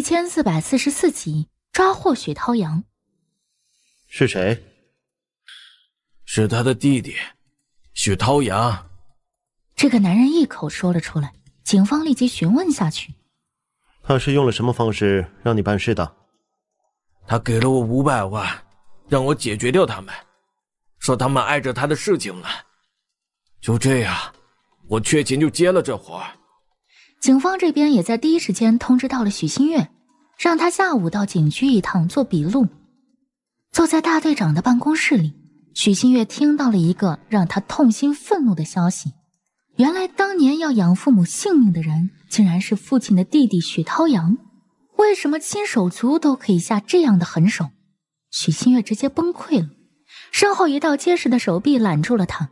一千四百四十四集，抓获许涛阳。是谁？是他的弟弟，许涛阳。这个男人一口说了出来，警方立即询问下去。他是用了什么方式让你办事的？他给了我五百万，让我解决掉他们，说他们碍着他的事情了。就这样，我缺钱就接了这活儿。警方这边也在第一时间通知到了许新月，让他下午到警局一趟做笔录。坐在大队长的办公室里，许新月听到了一个让他痛心愤怒的消息：原来当年要养父母性命的人，竟然是父亲的弟弟许涛阳。为什么亲手足都可以下这样的狠手？许新月直接崩溃了。身后一道结实的手臂揽住了他。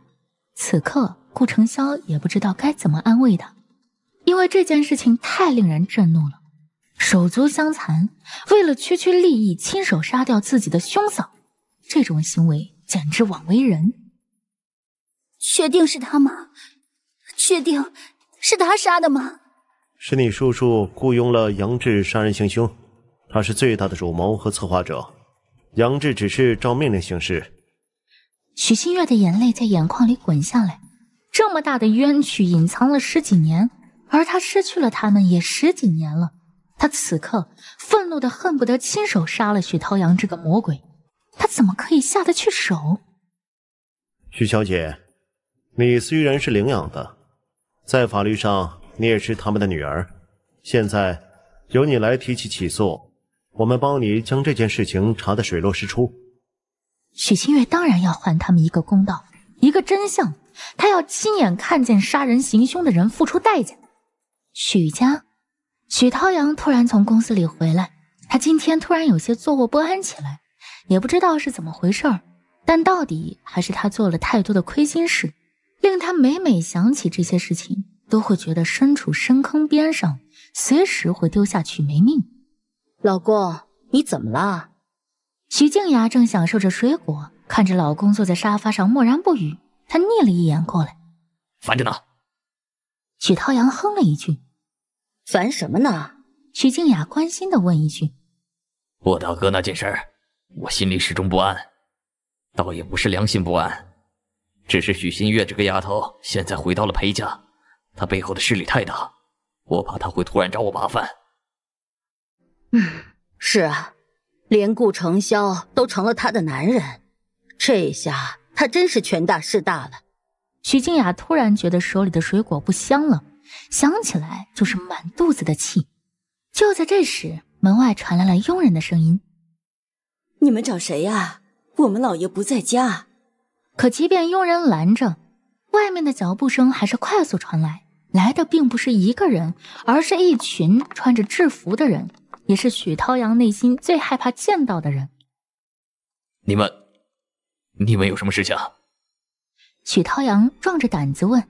此刻，顾承骁也不知道该怎么安慰他。因为这件事情太令人震怒了，手足相残，为了区区利益亲手杀掉自己的兄嫂，这种行为简直枉为人。确定是他吗？确定是他杀的吗？是你叔叔雇佣了杨志杀人行凶，他是最大的主谋和策划者，杨志只是照命令行事。许新月的眼泪在眼眶里滚下来，这么大的冤屈隐藏了十几年。而他失去了他们也十几年了，他此刻愤怒的恨不得亲手杀了许涛阳这个魔鬼，他怎么可以下得去手？许小姐，你虽然是领养的，在法律上你也是他们的女儿，现在由你来提起起诉，我们帮你将这件事情查得水落石出。许清月当然要还他们一个公道，一个真相，她要亲眼看见杀人行凶的人付出代价。许家，许涛阳突然从公司里回来，他今天突然有些坐卧不安起来，也不知道是怎么回事儿。但到底还是他做了太多的亏心事，令他每每想起这些事情，都会觉得身处深坑边上，随时会丢下去没命。老公，你怎么了？徐静雅正享受着水果，看着老公坐在沙发上默然不语，她睨了一眼过来，烦着呢。许涛阳哼了一句。烦什么呢？徐静雅关心的问一句。我大哥那件事，我心里始终不安，倒也不是良心不安，只是许新月这个丫头现在回到了裴家，她背后的势力太大，我怕她会突然找我麻烦。嗯，是啊，连顾承霄都成了她的男人，这下她真是权大势大了。许静雅突然觉得手里的水果不香了。想起来就是满肚子的气。就在这时，门外传来了佣人的声音：“你们找谁呀？我们老爷不在家。”可即便佣人拦着，外面的脚步声还是快速传来。来的并不是一个人，而是一群穿着制服的人，也是许涛阳内心最害怕见到的人。你们，你们有什么事情？许涛阳壮着胆子问：“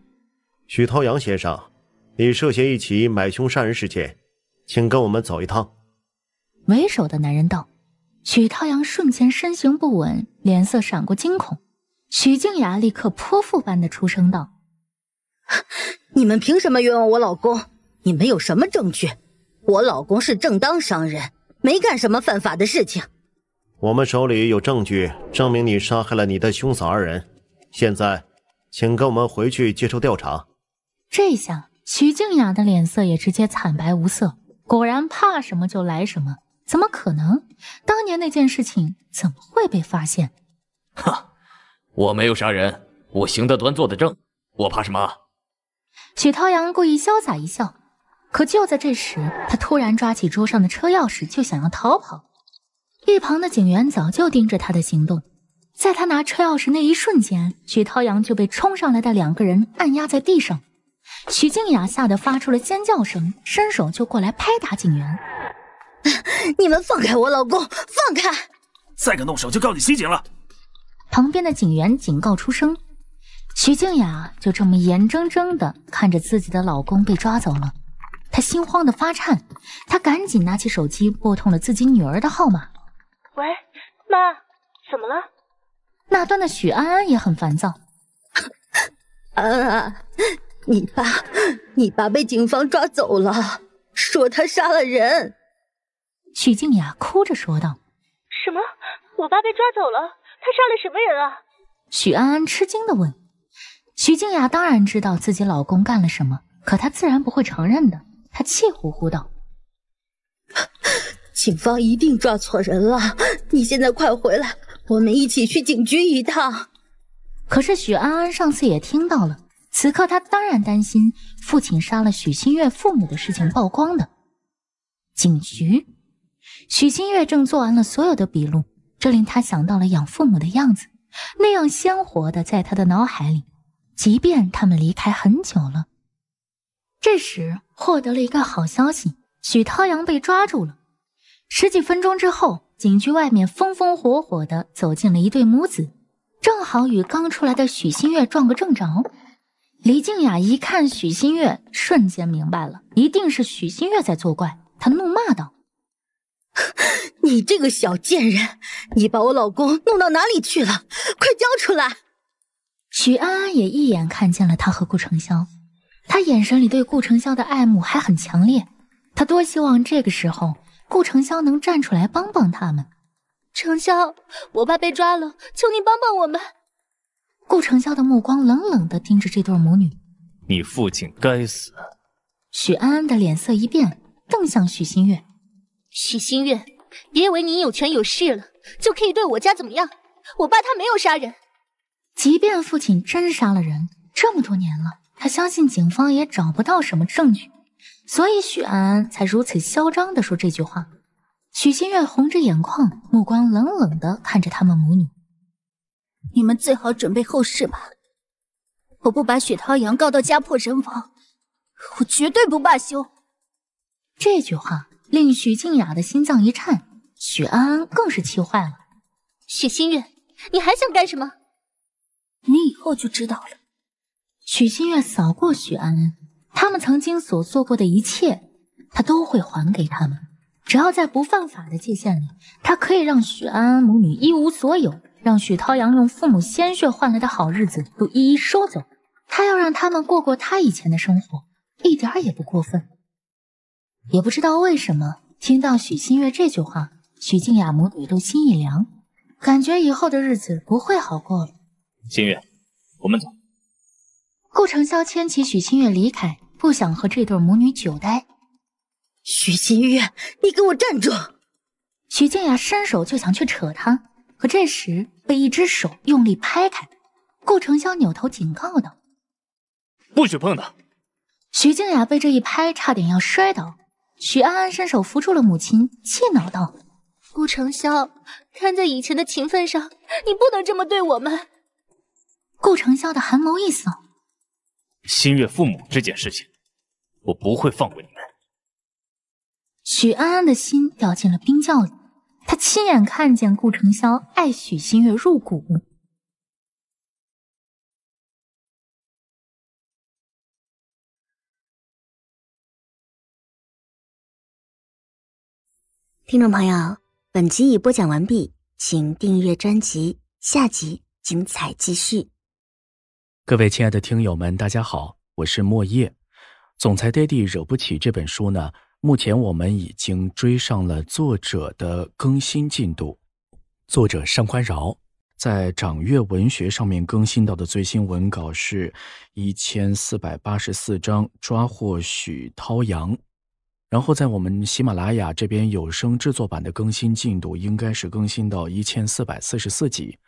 许涛阳先生。”你涉嫌一起买凶杀人事件，请跟我们走一趟。为首的男人道：“许涛阳瞬间身形不稳，脸色闪过惊恐。”徐静雅立刻泼妇般的出声道：“你们凭什么冤枉我老公？你们有什么证据？我老公是正当商人，没干什么犯法的事情。我们手里有证据证明你杀害了你的兄嫂二人。现在，请跟我们回去接受调查。”这下。徐静雅的脸色也直接惨白无色，果然怕什么就来什么，怎么可能？当年那件事情怎么会被发现？哈，我没有杀人，我行得端，坐得正，我怕什么？许涛阳故意潇洒一笑，可就在这时，他突然抓起桌上的车钥匙就想要逃跑。一旁的警员早就盯着他的行动，在他拿车钥匙那一瞬间，许涛阳就被冲上来的两个人按压在地上。徐静雅吓得发出了尖叫声，伸手就过来拍打警员：“ 你们放开我老公，放开！再敢动手就告你袭警了！”旁边的警员警告出声。徐静雅就这么眼睁睁的看着自己的老公被抓走了，她心慌的发颤，她赶紧拿起手机拨通了自己女儿的号码：“喂，妈，怎么了？”那端的许安安也很烦躁：“安 安。”你爸，你爸被警方抓走了，说他杀了人。许静雅哭着说道。什么？我爸被抓走了？他杀了什么人啊？许安安吃惊的问。许静雅当然知道自己老公干了什么，可她自然不会承认的。她气呼呼道：“警方一定抓错人了，你现在快回来，我们一起去警局一趟。”可是许安安上次也听到了。此刻他当然担心父亲杀了许新月父母的事情曝光的。警局，许新月正做完了所有的笔录，这令他想到了养父母的样子，那样鲜活的在他的脑海里，即便他们离开很久了。这时获得了一个好消息，许涛阳被抓住了。十几分钟之后，警局外面风风火火的走进了一对母子，正好与刚出来的许新月撞个正着。李静雅一看许新月，瞬间明白了，一定是许新月在作怪。她怒骂道：“你这个小贱人，你把我老公弄到哪里去了？快交出来！”许安安也一眼看见了他和顾承霄，她眼神里对顾承霄的爱慕还很强烈。她多希望这个时候顾承霄能站出来帮帮他们。承潇，我爸被抓了，求你帮帮我们。顾成潇的目光冷冷地盯着这对母女。你父亲该死！许安安的脸色一变，瞪向许新月。许新月，别以为你有权有势了，就可以对我家怎么样！我爸他没有杀人，即便父亲真杀了人，这么多年了，他相信警方也找不到什么证据，所以许安安才如此嚣张地说这句话。许新月红着眼眶，目光冷冷地看着他们母女。你们最好准备后事吧。我不把许涛阳告到家破人亡，我绝对不罢休。这句话令许静雅的心脏一颤，许安安更是气坏了。许新月，你还想干什么？你以后就知道了。许心月扫过许安安，他们曾经所做过的一切，他都会还给他们。只要在不犯法的界限里，他可以让许安安母女一无所有。让许涛阳用父母鲜血换来的好日子都一一收走，他要让他们过过他以前的生活，一点也不过分。也不知道为什么，听到许新月这句话，许静雅母女都心一凉，感觉以后的日子不会好过了。新月，我们走。顾承潇牵起许新月离开，不想和这对母女久待。许新月，你给我站住！许静雅伸手就想去扯他。可这时被一只手用力拍开，顾承霄扭头警告道：“不许碰他！”徐静雅被这一拍差点要摔倒，许安安伸手扶住了母亲，气恼道：“顾承霄，看在以前的情分上，你不能这么对我们！”顾承潇的寒眸一扫：“心悦父母这件事情，我不会放过你们。”许安安的心掉进了冰窖里。他亲眼看见顾承萧爱许新月入骨。听众朋友，本集已播讲完毕，请订阅专辑，下集精彩继续。各位亲爱的听友们，大家好，我是莫叶。总裁爹地惹不起这本书呢。目前我们已经追上了作者的更新进度，作者上官饶在掌阅文学上面更新到的最新文稿是，一千四百八十四章抓获许涛阳，然后在我们喜马拉雅这边有声制作版的更新进度应该是更新到一千四百四十四集。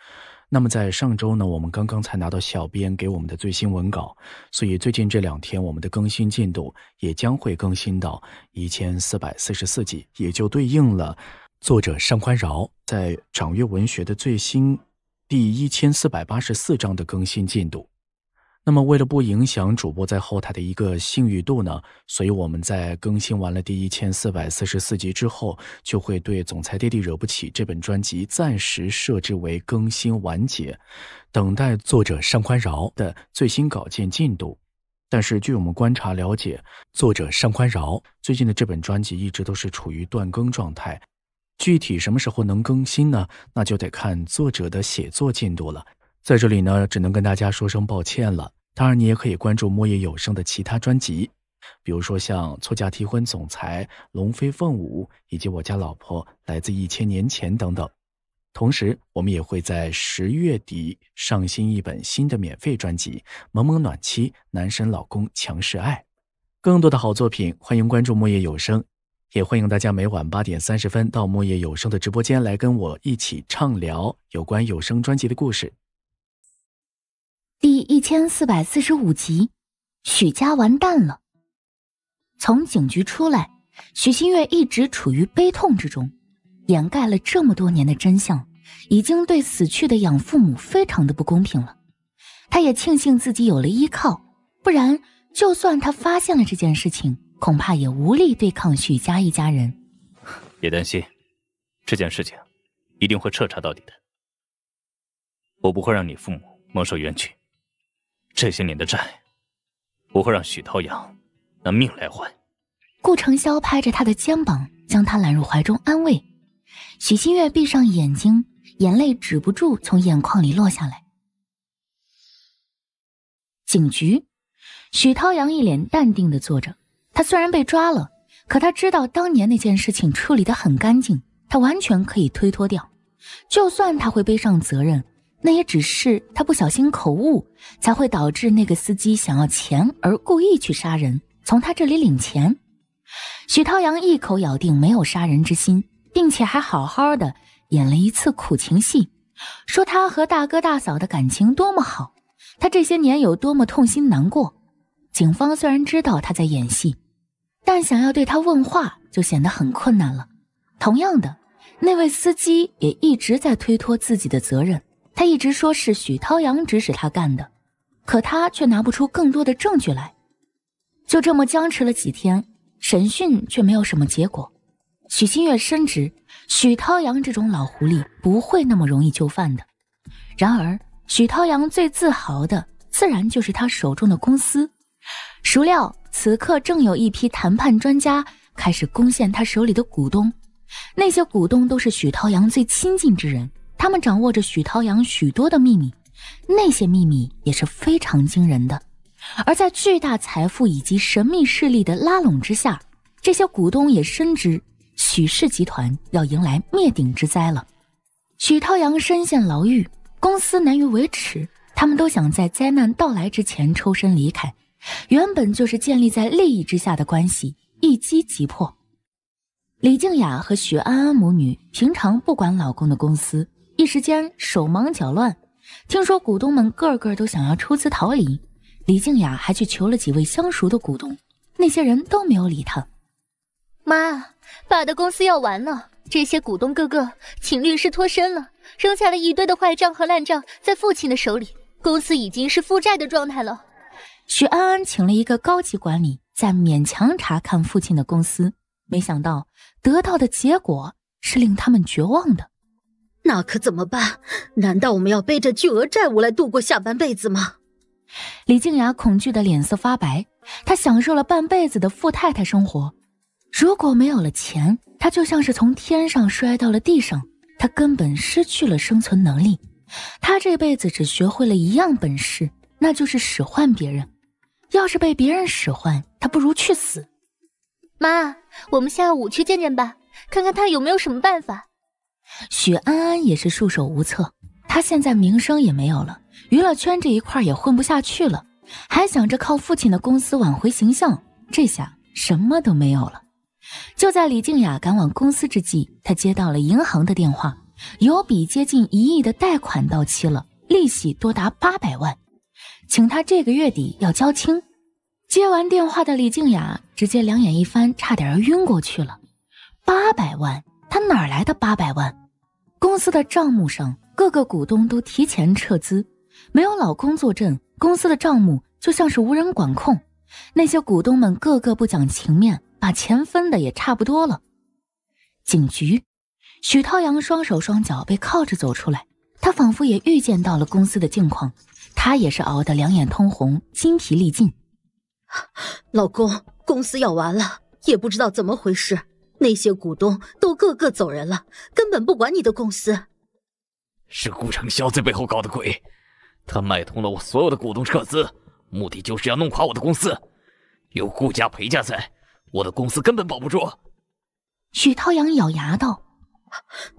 那么在上周呢，我们刚刚才拿到小编给我们的最新文稿，所以最近这两天我们的更新进度也将会更新到一千四百四十四集，也就对应了作者上官饶在掌阅文学的最新第一千四百八十四章的更新进度。那么，为了不影响主播在后台的一个信誉度呢，所以我们在更新完了第一千四百四十四集之后，就会对《总裁爹地惹不起》这本专辑暂时设置为更新完结，等待作者上官饶的最新稿件进度。但是，据我们观察了解，作者上官饶最近的这本专辑一直都是处于断更状态。具体什么时候能更新呢？那就得看作者的写作进度了。在这里呢，只能跟大家说声抱歉了。当然，你也可以关注木叶有声的其他专辑，比如说像错嫁提婚总裁、龙飞凤舞以及我家老婆来自一千年前等等。同时，我们也会在十月底上新一本新的免费专辑《萌萌暖妻男神老公强势爱》。更多的好作品，欢迎关注木叶有声，也欢迎大家每晚八点三十分到木叶有声的直播间来跟我一起畅聊有关有声专辑的故事。一千四百四十五集，许家完蛋了。从警局出来，许新月一直处于悲痛之中，掩盖了这么多年的真相，已经对死去的养父母非常的不公平了。他也庆幸自己有了依靠，不然就算他发现了这件事情，恐怕也无力对抗许家一家人。别担心，这件事情一定会彻查到底的，我不会让你父母蒙受冤屈。这些年的债，我会让许涛阳拿命来还。顾承霄拍着他的肩膀，将他揽入怀中安慰。许新月闭上眼睛，眼泪止不住从眼眶里落下来。警局，许涛阳一脸淡定的坐着。他虽然被抓了，可他知道当年那件事情处理的很干净，他完全可以推脱掉。就算他会背上责任。那也只是他不小心口误，才会导致那个司机想要钱而故意去杀人，从他这里领钱。许涛阳一口咬定没有杀人之心，并且还好好的演了一次苦情戏，说他和大哥大嫂的感情多么好，他这些年有多么痛心难过。警方虽然知道他在演戏，但想要对他问话就显得很困难了。同样的，那位司机也一直在推脱自己的责任。他一直说是许涛阳指使他干的，可他却拿不出更多的证据来，就这么僵持了几天，审讯却没有什么结果。许新月深知许涛阳这种老狐狸不会那么容易就范的，然而许涛阳最自豪的自然就是他手中的公司，孰料此刻正有一批谈判专家开始攻陷他手里的股东，那些股东都是许涛阳最亲近之人。他们掌握着许涛阳许多的秘密，那些秘密也是非常惊人的。而在巨大财富以及神秘势力的拉拢之下，这些股东也深知许氏集团要迎来灭顶之灾了。许涛阳深陷牢狱，公司难于维持，他们都想在灾难到来之前抽身离开。原本就是建立在利益之下的关系，一击即破。李静雅和许安安母女平常不管老公的公司。一时间手忙脚乱，听说股东们个个都想要出资逃离，李静雅还去求了几位相熟的股东，那些人都没有理他。妈，爸的公司要完了，这些股东个个请律师脱身了，扔下了一堆的坏账和烂账在父亲的手里，公司已经是负债的状态了。许安安请了一个高级管理，在勉强查看父亲的公司，没想到得到的结果是令他们绝望的。那可怎么办？难道我们要背着巨额债务来度过下半辈子吗？李静雅恐惧的脸色发白，她享受了半辈子的富太太生活，如果没有了钱，她就像是从天上摔到了地上，她根本失去了生存能力。她这辈子只学会了一样本事，那就是使唤别人。要是被别人使唤，她不如去死。妈，我们下午去见见吧，看看他有没有什么办法。许安安也是束手无策，她现在名声也没有了，娱乐圈这一块也混不下去了，还想着靠父亲的公司挽回形象，这下什么都没有了。就在李静雅赶往公司之际，她接到了银行的电话，有笔接近一亿的贷款到期了，利息多达八百万，请她这个月底要交清。接完电话的李静雅直接两眼一翻，差点要晕过去了。八百万，她哪来的八百万？公司的账目上，各个股东都提前撤资，没有老公坐镇，公司的账目就像是无人管控。那些股东们个个不讲情面，把钱分的也差不多了。警局，许涛阳双手双脚被铐着走出来，他仿佛也预见到了公司的境况，他也是熬得两眼通红，筋疲力尽。老公，公司要完了，也不知道怎么回事。那些股东都个个走人了，根本不管你的公司。是顾承霄在背后搞的鬼，他买通了我所有的股东撤资，目的就是要弄垮我的公司。有顾家陪嫁在，我的公司根本保不住。许涛阳咬牙道：“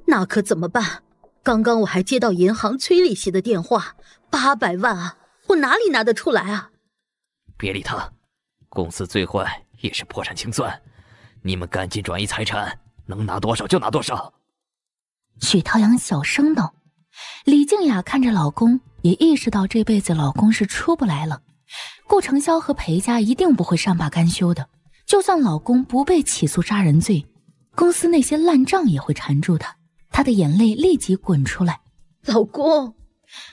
那可怎么办？刚刚我还接到银行催利息的电话，八百万啊，我哪里拿得出来啊？”别理他，公司最坏也是破产清算。你们赶紧转移财产，能拿多少就拿多少。许涛阳小声道。李静雅看着老公，也意识到这辈子老公是出不来了。顾承霄和裴家一定不会善罢甘休的。就算老公不被起诉杀人罪，公司那些烂账也会缠住他。他的眼泪立即滚出来。老公。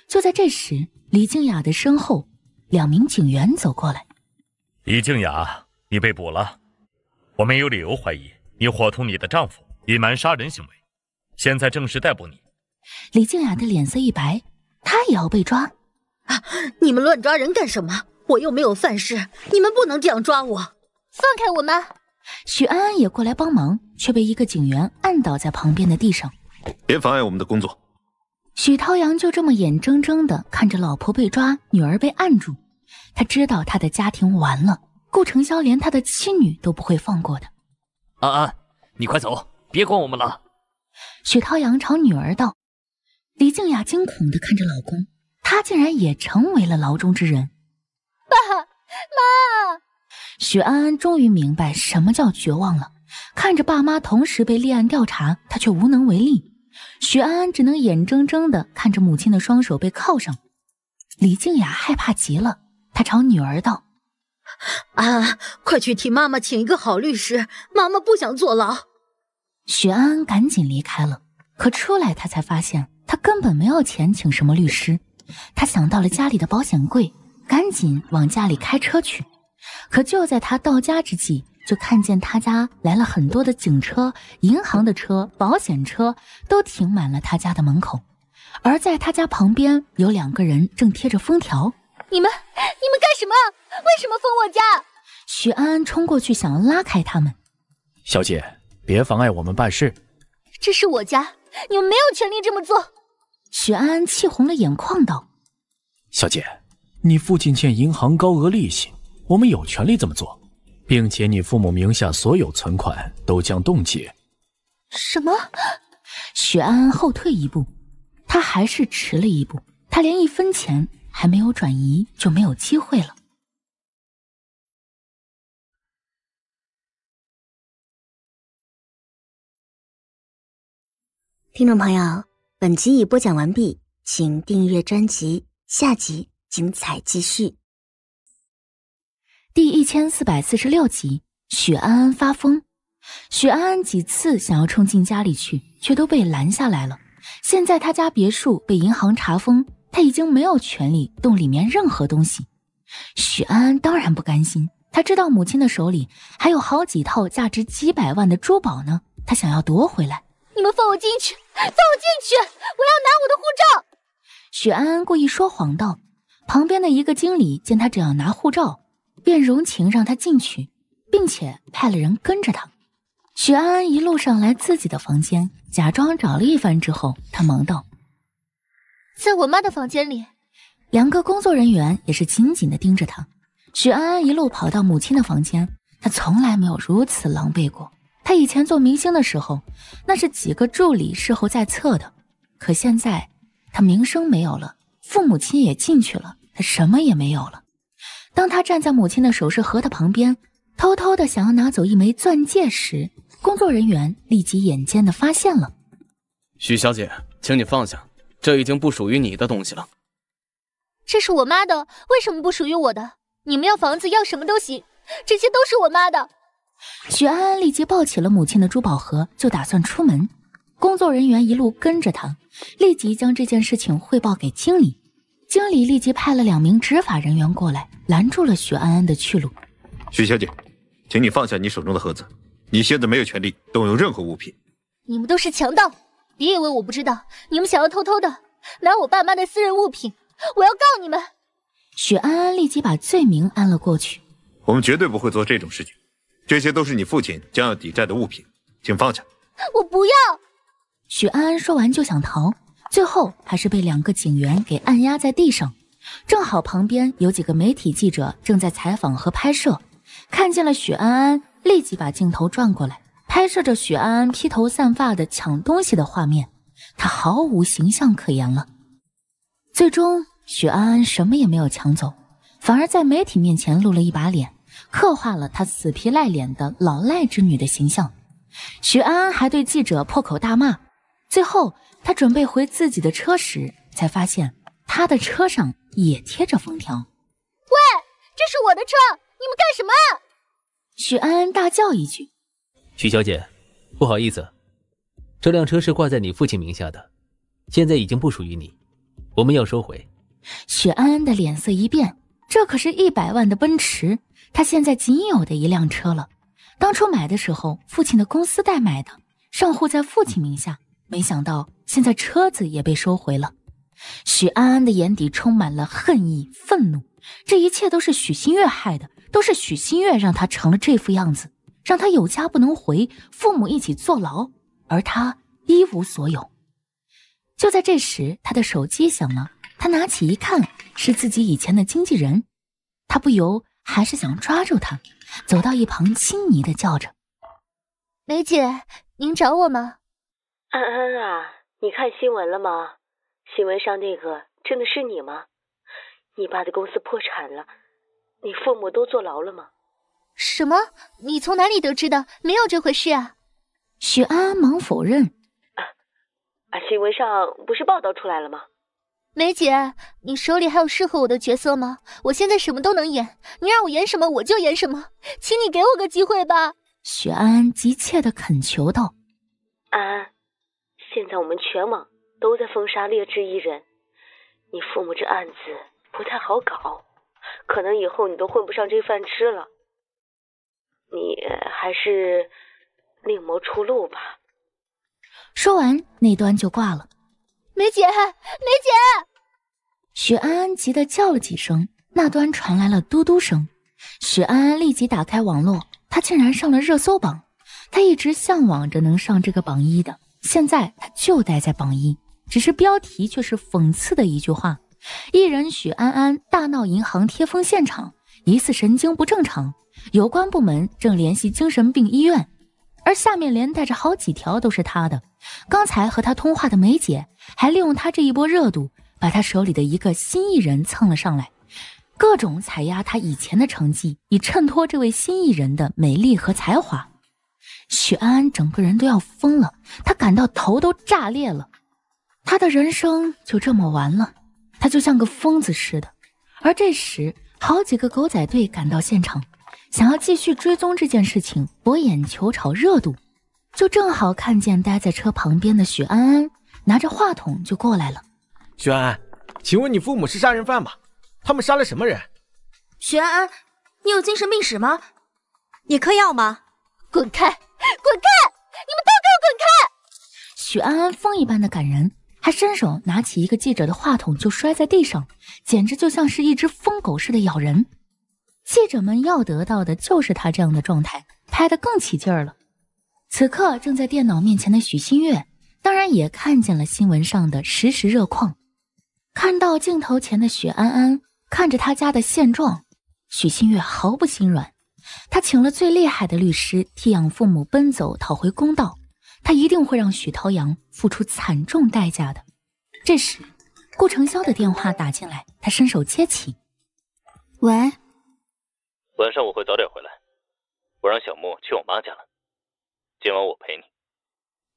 就在这时，李静雅的身后，两名警员走过来。李静雅，你被捕了。我没有理由怀疑你伙同你的丈夫隐瞒杀人行为，现在正式逮捕你。李静雅的脸色一白，她也要被抓。你们乱抓人干什么？我又没有犯事，你们不能这样抓我，放开我们！许安安也过来帮忙，却被一个警员按倒在旁边的地上。别妨碍我们的工作。许涛阳就这么眼睁睁地看着老婆被抓，女儿被按住，他知道他的家庭完了。顾承霄连他的妻女都不会放过的。安安，你快走，别管我们了。许涛阳朝女儿道。李静雅惊恐地看着老公，他竟然也成为了牢中之人。爸妈，许安安终于明白什么叫绝望了。看着爸妈同时被立案调查，他却无能为力。许安安只能眼睁睁地看着母亲的双手被铐上。李静雅害怕极了，她朝女儿道。安安，快去替妈妈请一个好律师，妈妈不想坐牢。许安安赶紧离开了。可出来，她才发现她根本没有钱请什么律师。她想到了家里的保险柜，赶紧往家里开车去。可就在她到家之际，就看见她家来了很多的警车、银行的车、保险车，都停满了她家的门口。而在她家旁边，有两个人正贴着封条。你们，你们干什么？为什么封我家？许安安冲过去，想要拉开他们。小姐，别妨碍我们办事。这是我家，你们没有权利这么做。许安安气红了眼眶，道：“小姐，你父亲欠银行高额利息，我们有权利这么做，并且你父母名下所有存款都将冻结。”什么？许安安后退一步，他还是迟了一步，他连一分钱。还没有转移，就没有机会了。听众朋友，本集已播讲完毕，请订阅专辑，下集精彩继续。第一千四百四十六集，许安安发疯。许安安几次想要冲进家里去，却都被拦下来了。现在他家别墅被银行查封。他已经没有权利动里面任何东西。许安安当然不甘心，他知道母亲的手里还有好几套价值几百万的珠宝呢，他想要夺回来。你们放我进去，放我进去，我要拿我的护照。许安安故意说谎道。旁边的一个经理见他只要拿护照，便容情让他进去，并且派了人跟着他。许安安一路上来自己的房间，假装找了一番之后，他忙道。在我妈的房间里，两个工作人员也是紧紧的盯着她。许安安一路跑到母亲的房间，她从来没有如此狼狈过。她以前做明星的时候，那是几个助理侍候在侧的，可现在她名声没有了，父母亲也进去了，她什么也没有了。当她站在母亲的首饰盒的旁边，偷偷的想要拿走一枚钻戒时，工作人员立即眼尖的发现了。许小姐，请你放下。这已经不属于你的东西了。这是我妈的，为什么不属于我的？你们要房子，要什么都行，这些都是我妈的。许安安立即抱起了母亲的珠宝盒，就打算出门。工作人员一路跟着他，立即将这件事情汇报给经理。经理立即派了两名执法人员过来，拦住了许安安的去路。许小姐，请你放下你手中的盒子。你现在没有权利动用任何物品。你们都是强盗！别以为我不知道，你们想要偷偷的拿我爸妈的私人物品，我要告你们！许安安立即把罪名安了过去，我们绝对不会做这种事情，这些都是你父亲将要抵债的物品，请放下。我不要！许安安说完就想逃，最后还是被两个警员给按压在地上。正好旁边有几个媒体记者正在采访和拍摄，看见了许安安，立即把镜头转过来。拍摄着许安安披头散发的抢东西的画面，她毫无形象可言了。最终，许安安什么也没有抢走，反而在媒体面前露了一把脸，刻画了她死皮赖脸的老赖之女的形象。许安安还对记者破口大骂。最后，她准备回自己的车时，才发现她的车上也贴着封条。喂，这是我的车，你们干什么？许安安大叫一句。许小姐，不好意思，这辆车是挂在你父亲名下的，现在已经不属于你，我们要收回。许安安的脸色一变，这可是一百万的奔驰，她现在仅有的一辆车了。当初买的时候，父亲的公司代买的，账户在父亲名下，没想到现在车子也被收回了。许安安的眼底充满了恨意、愤怒，这一切都是许新月害的，都是许新月让她成了这副样子。让他有家不能回，父母一起坐牢，而他一无所有。就在这时，他的手机响了，他拿起一看，是自己以前的经纪人，他不由还是想抓住他，走到一旁轻昵的叫着：“梅姐，您找我吗？”“安安啊，你看新闻了吗？新闻上那个真的是你吗？你爸的公司破产了，你父母都坐牢了吗？”什么？你从哪里得知的？没有这回事啊！许安安忙否认。啊新闻上不是报道出来了吗？梅姐，你手里还有适合我的角色吗？我现在什么都能演，你让我演什么我就演什么，请你给我个机会吧！许安安急切的恳求道。安安，现在我们全网都在封杀劣质艺人，你父母这案子不太好搞，可能以后你都混不上这饭吃了。你还是另谋出路吧。说完，那端就挂了。梅姐，梅姐，许安安急得叫了几声，那端传来了嘟嘟声。许安安立即打开网络，她竟然上了热搜榜。她一直向往着能上这个榜一的，现在她就待在榜一，只是标题却是讽刺的一句话：艺人许安安大闹银行贴封现场。疑似神经不正常，有关部门正联系精神病医院。而下面连带着好几条都是他的。刚才和他通话的梅姐还利用他这一波热度，把他手里的一个新艺人蹭了上来，各种踩压他以前的成绩，以衬托这位新艺人的美丽和才华。许安安整个人都要疯了，她感到头都炸裂了，她的人生就这么完了，她就像个疯子似的。而这时。好几个狗仔队赶到现场，想要继续追踪这件事情，博眼球、炒热度，就正好看见待在车旁边的许安安拿着话筒就过来了。许安安，请问你父母是杀人犯吗？他们杀了什么人？许安安，你有精神病史吗？你嗑药吗？滚开！滚开！你们都给我滚开！许安安疯一般的赶人。他伸手拿起一个记者的话筒就摔在地上，简直就像是一只疯狗似的咬人。记者们要得到的就是他这样的状态，拍得更起劲儿了。此刻正在电脑面前的许新月，当然也看见了新闻上的实时热况。看到镜头前的许安安，看着他家的现状，许新月毫不心软。他请了最厉害的律师，替养父母奔走讨回公道。他一定会让许陶阳付出惨重代价的。这时，顾承霄的电话打进来，他伸手接起：“喂。”晚上我会早点回来，我让小莫去我妈家了。今晚我陪你。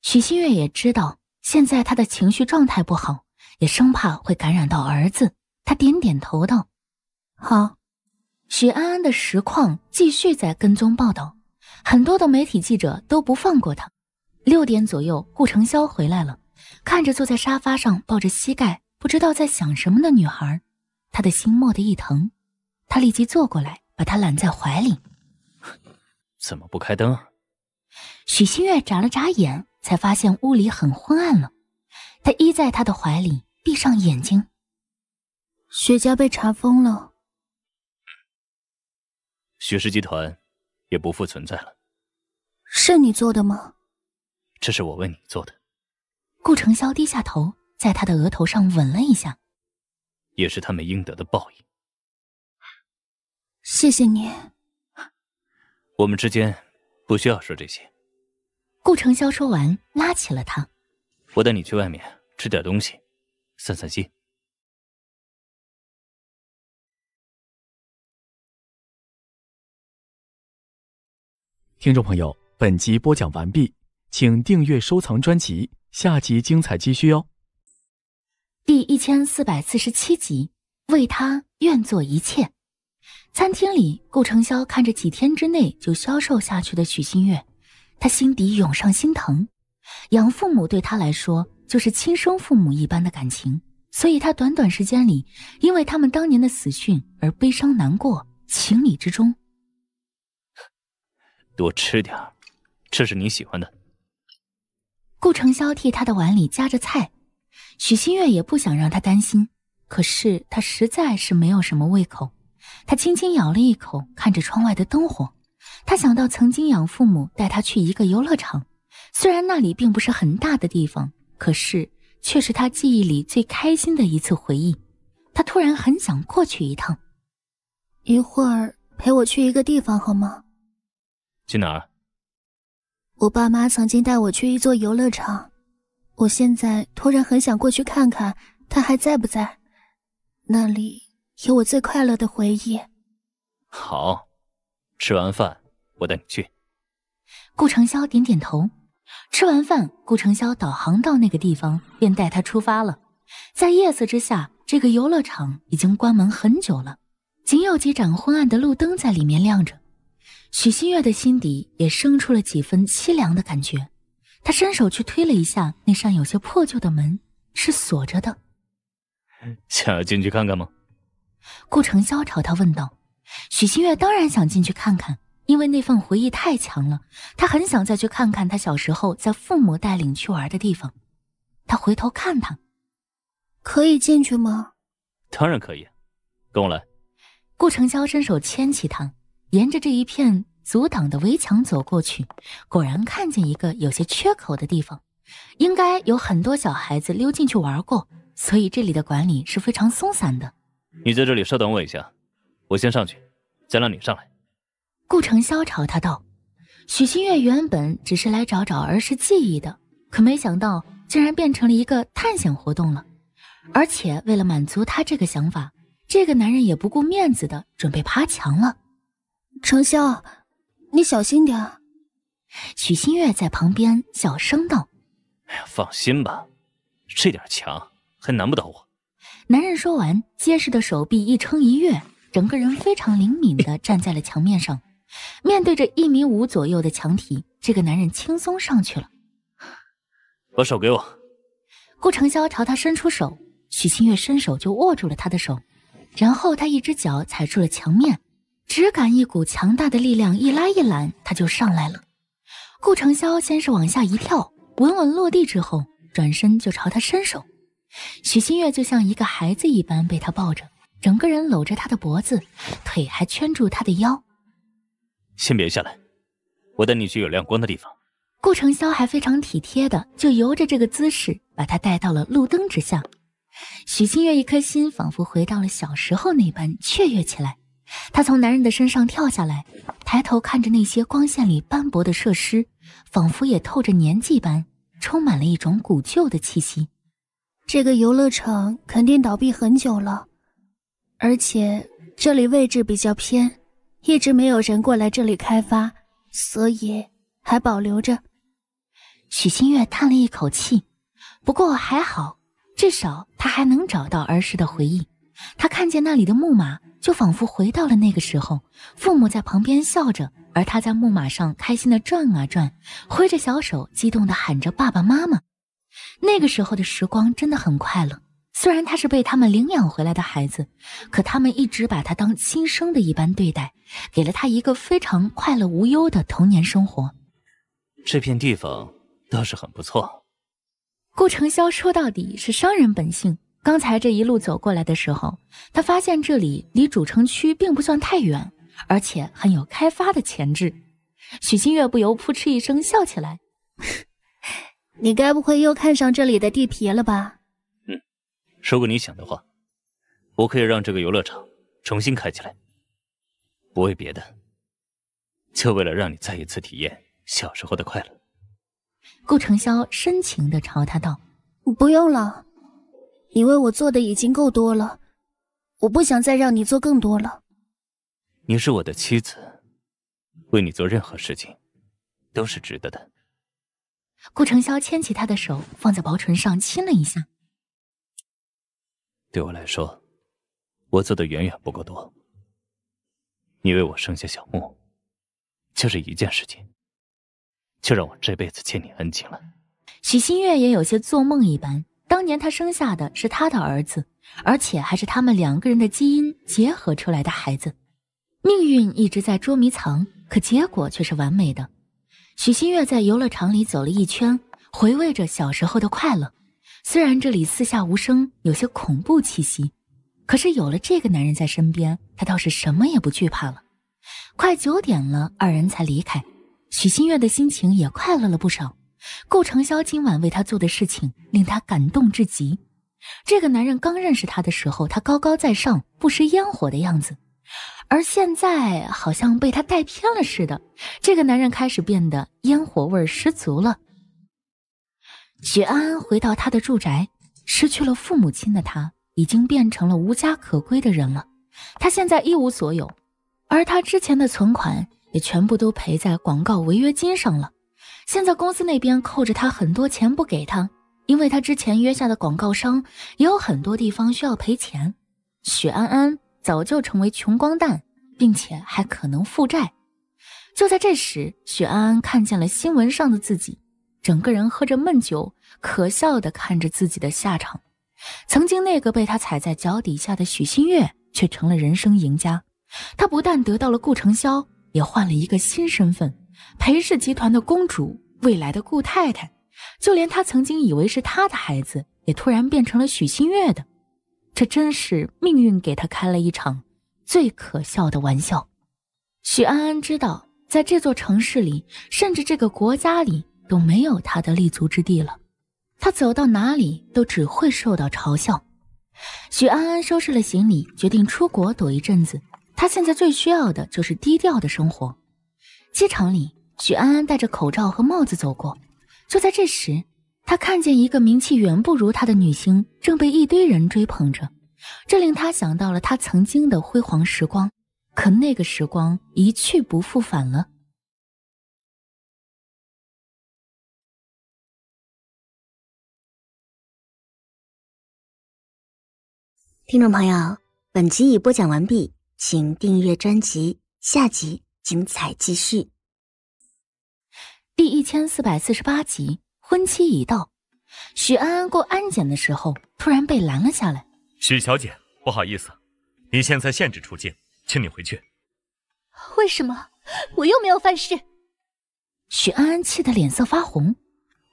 许新月也知道现在他的情绪状态不好，也生怕会感染到儿子，他点点头道：“好。”许安安的实况继续在跟踪报道，很多的媒体记者都不放过他。六点左右，顾承霄回来了，看着坐在沙发上抱着膝盖、不知道在想什么的女孩，他的心蓦地一疼。他立即坐过来，把她揽在怀里。怎么不开灯？许新月眨了眨眼，才发现屋里很昏暗了。她依在他的怀里，闭上眼睛。雪茄被查封了，雪氏集团也不复存在了。是你做的吗？这是我为你做的。顾承霄低下头，在他的额头上吻了一下，也是他们应得的报应。谢谢你。我们之间不需要说这些。顾承霄说完，拉起了他。我带你去外面吃点东西，散散心。听众朋友，本集播讲完毕。请订阅、收藏专辑，下集精彩继续哦。第一千四百四十七集，为他愿做一切。餐厅里，顾承霄看着几天之内就消瘦下去的许新月，他心底涌上心疼。养父母对他来说就是亲生父母一般的感情，所以他短短时间里，因为他们当年的死讯而悲伤难过，情理之中。多吃点这是你喜欢的。顾承骁替他的碗里夹着菜，许新月也不想让他担心，可是他实在是没有什么胃口。他轻轻咬了一口，看着窗外的灯火，他想到曾经养父母带他去一个游乐场，虽然那里并不是很大的地方，可是却是他记忆里最开心的一次回忆。他突然很想过去一趟，一会儿陪我去一个地方好吗？去哪儿？我爸妈曾经带我去一座游乐场，我现在突然很想过去看看，他还在不在？那里有我最快乐的回忆。好，吃完饭我带你去。顾承潇点点头。吃完饭，顾承潇导航到那个地方，便带他出发了。在夜色之下，这个游乐场已经关门很久了，仅有几盏昏暗的路灯在里面亮着。许新月的心底也生出了几分凄凉的感觉，她伸手去推了一下那扇有些破旧的门，是锁着的。想要进去看看吗？顾承霄朝他问道。许新月当然想进去看看，因为那份回忆太强了，她很想再去看看她小时候在父母带领去玩的地方。她回头看他，可以进去吗？当然可以，跟我来。顾承霄伸手牵起她。沿着这一片阻挡的围墙走过去，果然看见一个有些缺口的地方，应该有很多小孩子溜进去玩过，所以这里的管理是非常松散的。你在这里稍等我一下，我先上去，再让你上来。顾城萧朝他道：“许新月原本只是来找找儿时记忆的，可没想到竟然变成了一个探险活动了，而且为了满足他这个想法，这个男人也不顾面子的准备爬墙了。”程潇，你小心点。”许新月在旁边小声道。“哎呀，放心吧，这点墙还难不倒我。”男人说完，结实的手臂一撑一跃，整个人非常灵敏的站在了墙面上，面对着一米五左右的墙体，这个男人轻松上去了。把手给我。”顾程潇朝他伸出手，许清月伸手就握住了他的手，然后他一只脚踩住了墙面。只感一股强大的力量一拉一揽，他就上来了。顾承霄先是往下一跳，稳稳落地之后，转身就朝他伸手。许新月就像一个孩子一般被他抱着，整个人搂着他的脖子，腿还圈住他的腰。先别下来，我带你去有亮光的地方。顾承霄还非常体贴的，就由着这个姿势把他带到了路灯之下。许新月一颗心仿佛回到了小时候那般雀跃起来。他从男人的身上跳下来，抬头看着那些光线里斑驳的设施，仿佛也透着年纪般，充满了一种古旧的气息。这个游乐场肯定倒闭很久了，而且这里位置比较偏，一直没有人过来这里开发，所以还保留着。许新月叹了一口气，不过还好，至少他还能找到儿时的回忆。他看见那里的木马，就仿佛回到了那个时候，父母在旁边笑着，而他在木马上开心的转啊转，挥着小手，激动的喊着爸爸妈妈。那个时候的时光真的很快乐，虽然他是被他们领养回来的孩子，可他们一直把他当亲生的一般对待，给了他一个非常快乐无忧的童年生活。这片地方倒是很不错。顾承霄说到底是商人本性。刚才这一路走过来的时候，他发现这里离主城区并不算太远，而且很有开发的潜质。许新月不由扑哧一声笑起来：“ 你该不会又看上这里的地皮了吧？”“嗯，如果你想的话，我可以让这个游乐场重新开起来。不为别的，就为了让你再一次体验小时候的快乐。”顾承霄深情地朝他道：“不用了。”你为我做的已经够多了，我不想再让你做更多了。你是我的妻子，为你做任何事情都是值得的。顾承霄牵起她的手，放在薄唇上亲了一下。对我来说，我做的远远不够多。你为我生下小木，就是一件事情，就让我这辈子欠你恩情了。许新月也有些做梦一般。当年他生下的是他的儿子，而且还是他们两个人的基因结合出来的孩子。命运一直在捉迷藏，可结果却是完美的。许新月在游乐场里走了一圈，回味着小时候的快乐。虽然这里四下无声，有些恐怖气息，可是有了这个男人在身边，她倒是什么也不惧怕了。快九点了，二人才离开。许新月的心情也快乐了不少。顾承霄今晚为他做的事情令他感动至极。这个男人刚认识他的时候，他高高在上、不食烟火的样子，而现在好像被他带偏了似的。这个男人开始变得烟火味十足了。许安安回到他的住宅，失去了父母亲的他，已经变成了无家可归的人了。他现在一无所有，而他之前的存款也全部都赔在广告违约金上了。现在公司那边扣着他很多钱不给他，因为他之前约下的广告商也有很多地方需要赔钱。许安安早就成为穷光蛋，并且还可能负债。就在这时，许安安看见了新闻上的自己，整个人喝着闷酒，可笑的看着自己的下场。曾经那个被他踩在脚底下的许新月，却成了人生赢家。他不但得到了顾承骁，也换了一个新身份——裴氏集团的公主。未来的顾太太，就连她曾经以为是她的孩子，也突然变成了许新月的。这真是命运给她开了一场最可笑的玩笑。许安安知道，在这座城市里，甚至这个国家里都没有她的立足之地了。她走到哪里都只会受到嘲笑。许安安收拾了行李，决定出国躲一阵子。她现在最需要的就是低调的生活。机场里。许安安戴着口罩和帽子走过。就在这时，他看见一个名气远不如他的女星正被一堆人追捧着，这令他想到了他曾经的辉煌时光。可那个时光一去不复返了。听众朋友，本集已播讲完毕，请订阅专辑，下集精彩继续。第一千四百四十八集，婚期已到。许安安过安检的时候，突然被拦了下来。许小姐，不好意思，你现在限制出境，请你回去。为什么？我又没有犯事。许安安气得脸色发红。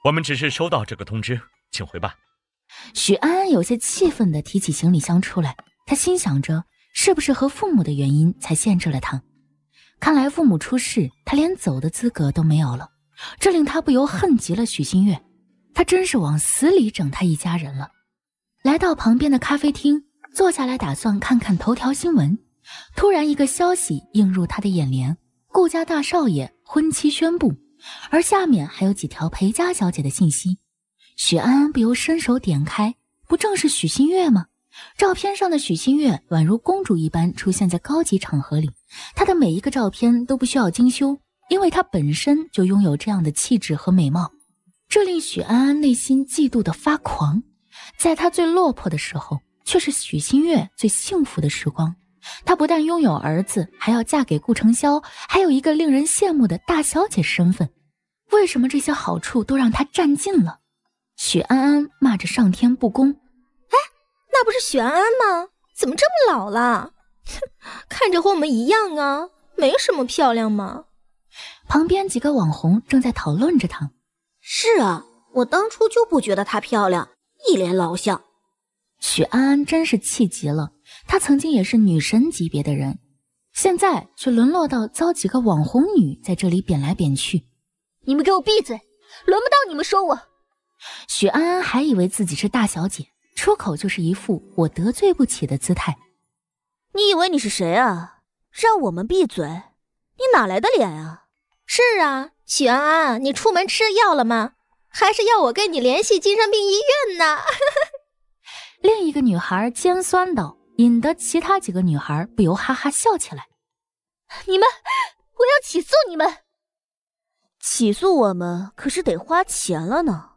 我们只是收到这个通知，请回吧。许安安有些气愤地提起行李箱出来。她心想着，是不是和父母的原因才限制了她？看来父母出事，她连走的资格都没有了。这令他不由恨极了许新月，他真是往死里整他一家人了。来到旁边的咖啡厅，坐下来打算看看头条新闻，突然一个消息映入他的眼帘：顾家大少爷婚期宣布。而下面还有几条裴家小姐的信息。许安安不由伸手点开，不正是许新月吗？照片上的许新月宛如公主一般出现在高级场合里，她的每一个照片都不需要精修。因为她本身就拥有这样的气质和美貌，这令许安安内心嫉妒的发狂。在她最落魄的时候，却是许新月最幸福的时光。她不但拥有儿子，还要嫁给顾承霄，还有一个令人羡慕的大小姐身份。为什么这些好处都让她占尽了？许安安骂着上天不公。哎，那不是许安安吗？怎么这么老了？哼，看着和我们一样啊，没什么漂亮嘛。旁边几个网红正在讨论着她。是啊，我当初就不觉得她漂亮，一脸老相。许安安真是气极了，她曾经也是女神级别的人，现在却沦落到遭几个网红女在这里贬来贬去。你们给我闭嘴，轮不到你们说我。许安安还以为自己是大小姐，出口就是一副我得罪不起的姿态。你以为你是谁啊？让我们闭嘴？你哪来的脸啊？是啊，许安安，你出门吃药了吗？还是要我跟你联系精神病医院呢？另一个女孩尖酸道，引得其他几个女孩不由哈哈笑起来。你们，我要起诉你们！起诉我们可是得花钱了呢。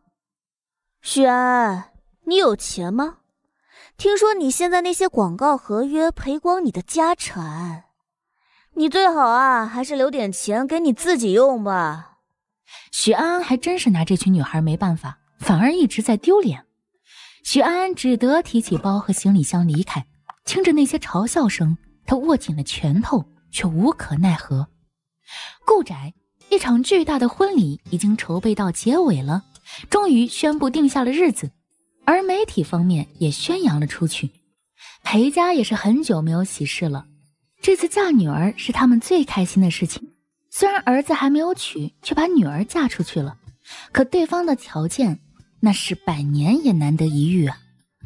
许安安，你有钱吗？听说你现在那些广告合约赔光你的家产。你最好啊，还是留点钱给你自己用吧。许安安还真是拿这群女孩没办法，反而一直在丢脸。许安安只得提起包和行李箱离开，听着那些嘲笑声，她握紧了拳头，却无可奈何。顾宅一场巨大的婚礼已经筹备到结尾了，终于宣布定下了日子，而媒体方面也宣扬了出去。裴家也是很久没有喜事了。这次嫁女儿是他们最开心的事情，虽然儿子还没有娶，却把女儿嫁出去了。可对方的条件那是百年也难得一遇啊！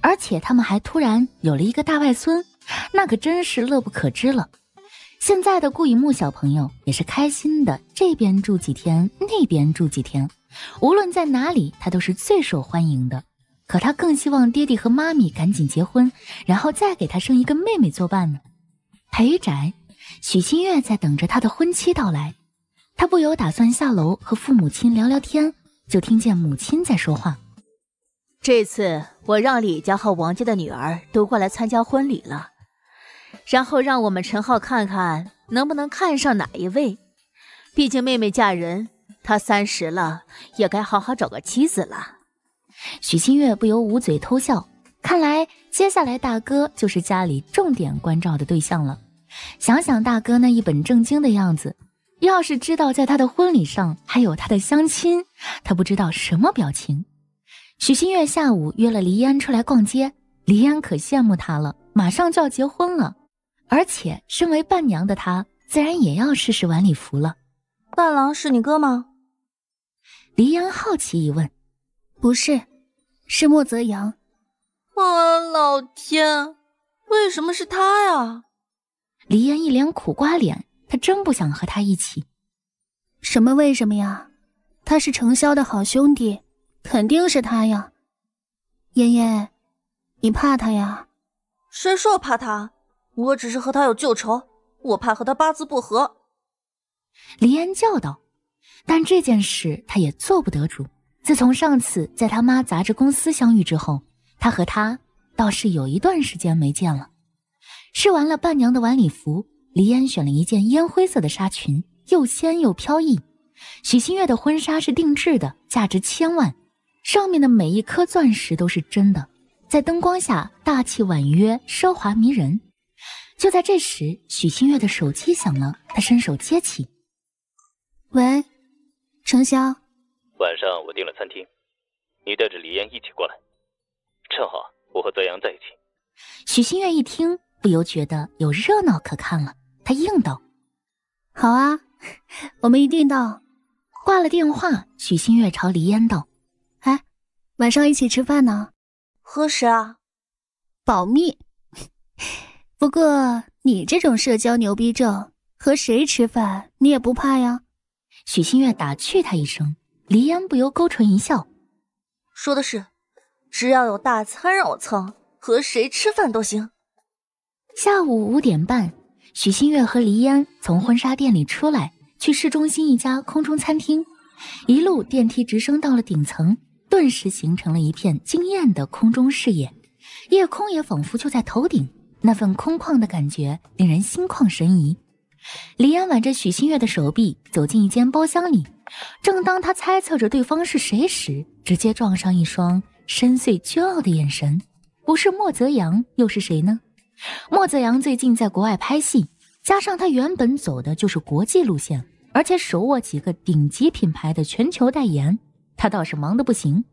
而且他们还突然有了一个大外孙，那可真是乐不可支了。现在的顾以木小朋友也是开心的，这边住几天，那边住几天，无论在哪里，他都是最受欢迎的。可他更希望爹地和妈咪赶紧结婚，然后再给他生一个妹妹作伴呢。裴宅，许新月在等着他的婚期到来，他不由打算下楼和父母亲聊聊天，就听见母亲在说话：“这次我让李家和王家的女儿都过来参加婚礼了，然后让我们陈浩看看能不能看上哪一位。毕竟妹妹嫁人，他三十了，也该好好找个妻子了。”许新月不由捂嘴偷笑，看来。接下来，大哥就是家里重点关照的对象了。想想大哥那一本正经的样子，要是知道在他的婚礼上还有他的相亲，他不知道什么表情。许新月下午约了黎安出来逛街，黎安可羡慕他了，马上就要结婚了，而且身为伴娘的他自然也要试试晚礼服了。伴郎是你哥吗？黎安好奇一问，不是，是莫泽阳。啊！老天，为什么是他呀？黎烟一脸苦瓜脸，她真不想和他一起。什么为什么呀？他是程潇的好兄弟，肯定是他呀！烟烟，你怕他呀？谁说我怕他？我只是和他有旧仇，我怕和他八字不合。黎烟叫道，但这件事他也做不得主。自从上次在他妈杂志公司相遇之后。他和她倒是有一段时间没见了。试完了伴娘的晚礼服，黎烟选了一件烟灰色的纱裙，又仙又飘逸。许新月的婚纱是定制的，价值千万，上面的每一颗钻石都是真的，在灯光下大气婉约，奢华迷人。就在这时，许新月的手机响了，她伸手接起：“喂，程潇，晚上我订了餐厅，你带着黎烟一起过来。”正好我和泽阳在一起。许新月一听，不由觉得有热闹可看了。她应道：“好啊，我们一定到。”挂了电话，许新月朝黎烟道：“哎，晚上一起吃饭呢？何时啊？”“保密。”“不过你这种社交牛逼症，和谁吃饭你也不怕呀？”许心月打趣他一声，黎烟不由勾唇一笑：“说的是。”只要有大餐让我蹭，和谁吃饭都行。下午五点半，许新月和黎烟从婚纱店里出来，去市中心一家空中餐厅。一路电梯直升到了顶层，顿时形成了一片惊艳的空中视野，夜空也仿佛就在头顶，那份空旷的感觉令人心旷神怡。黎烟挽着许新月的手臂走进一间包厢里，正当他猜测着对方是谁时，直接撞上一双。深邃骄傲的眼神，不是莫泽阳又是谁呢？莫泽阳最近在国外拍戏，加上他原本走的就是国际路线，而且手握几个顶级品牌的全球代言，他倒是忙得不行。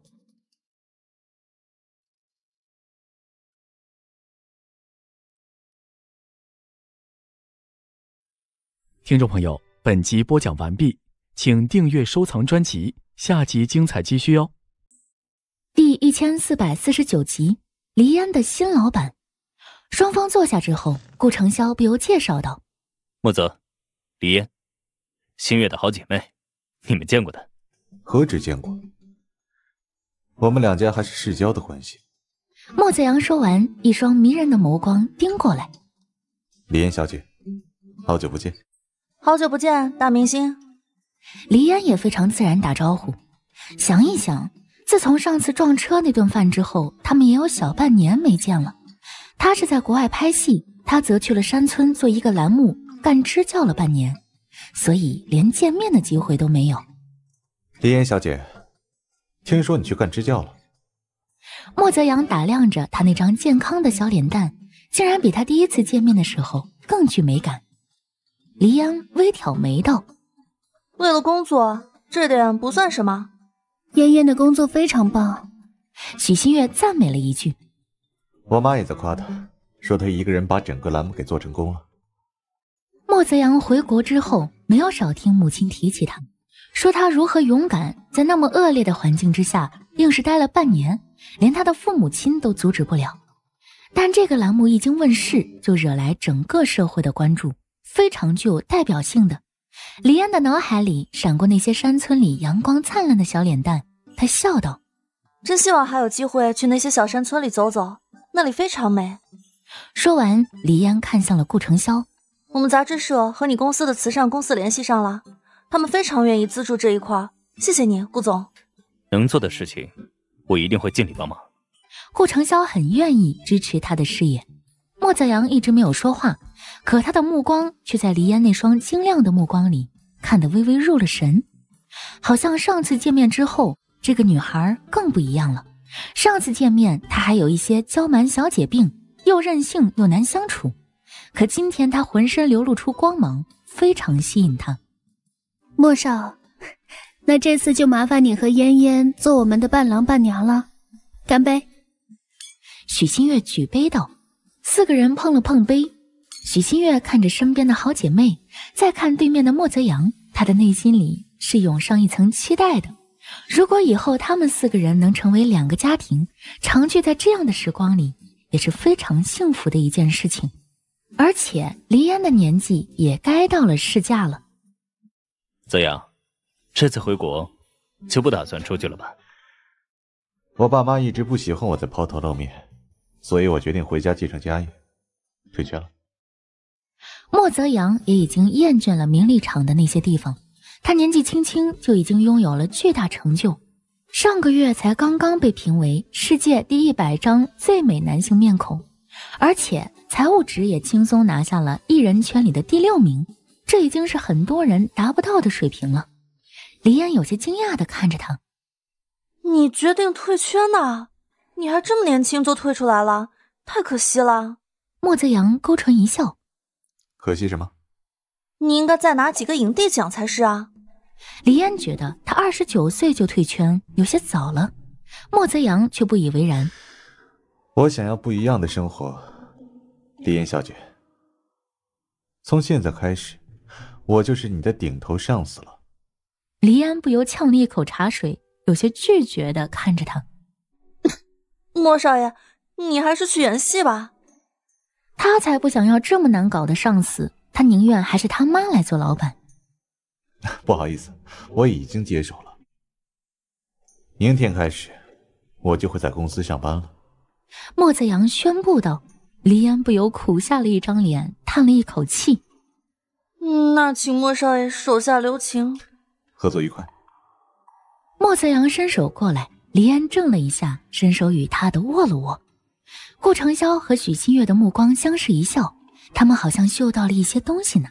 听众朋友，本集播讲完毕，请订阅、收藏专辑，下集精彩继续哦。第一千四百四十九集，黎烟的新老板。双方坐下之后，顾承霄不由介绍道：“莫泽，黎烟，新月的好姐妹，你们见过的，何止见过？我们两家还是世交的关系。”莫子阳说完，一双迷人的眸光盯过来。黎烟小姐，好久不见！好久不见，大明星。黎烟也非常自然打招呼，想一想。自从上次撞车那顿饭之后，他们也有小半年没见了。他是在国外拍戏，他则去了山村做一个栏目，干支教了半年，所以连见面的机会都没有。黎烟小姐，听说你去干支教了？莫泽阳打量着他那张健康的小脸蛋，竟然比他第一次见面的时候更具美感。黎烟微挑眉道：“为了工作，这点不算什么。”燕燕的工作非常棒，许新月赞美了一句。我妈也在夸她，说她一个人把整个栏目给做成功了。莫泽阳回国之后，没有少听母亲提起他，说他如何勇敢，在那么恶劣的环境之下，硬是待了半年，连他的父母亲都阻止不了。但这个栏目一经问世，就惹来整个社会的关注，非常具有代表性的。黎安的脑海里闪过那些山村里阳光灿烂的小脸蛋，他笑道：“真希望还有机会去那些小山村里走走，那里非常美。”说完，黎安看向了顾承霄：“我们杂志社和你公司的慈善公司联系上了，他们非常愿意资助这一块。谢谢你，顾总。”能做的事情，我一定会尽力帮忙。顾承霄很愿意支持他的事业。莫子阳一直没有说话，可他的目光却在黎烟那双晶亮的目光里看得微微入了神，好像上次见面之后，这个女孩更不一样了。上次见面，她还有一些娇蛮小姐病，又任性又难相处；可今天，她浑身流露出光芒，非常吸引他。莫少，那这次就麻烦你和烟烟做我们的伴郎伴娘了，干杯！许新月举杯道。四个人碰了碰杯，许新月看着身边的好姐妹，再看对面的莫泽阳，她的内心里是涌上一层期待的。如果以后他们四个人能成为两个家庭，常聚在这样的时光里，也是非常幸福的一件事情。而且黎安的年纪也该到了试驾了。泽阳，这次回国就不打算出去了吧？我爸妈一直不喜欢我在抛头露面。所以，我决定回家继承家业，退圈了。莫泽阳也已经厌倦了名利场的那些地方。他年纪轻轻就已经拥有了巨大成就，上个月才刚刚被评为世界第一百张最美男性面孔，而且财务值也轻松拿下了艺人圈里的第六名。这已经是很多人达不到的水平了。李嫣有些惊讶地看着他：“你决定退圈呢？”你还这么年轻就退出来了，太可惜了。莫泽阳勾唇一笑，可惜什么？你应该再拿几个影帝奖才是啊。黎安觉得他二十九岁就退圈有些早了，莫泽阳却不以为然。我想要不一样的生活，黎安小姐。从现在开始，我就是你的顶头上司了。黎安不由呛了一口茶水，有些拒绝的看着他。莫少爷，你还是去演戏吧。他才不想要这么难搞的上司，他宁愿还是他妈来做老板。不好意思，我已经接手了。明天开始，我就会在公司上班了。莫子阳宣布道，黎安不由苦下了一张脸，叹了一口气。那请莫少爷手下留情，合作愉快。莫子阳伸手过来。黎安怔了一下，伸手与他的握了握。顾承萧和许新月的目光相视一笑，他们好像嗅到了一些东西呢。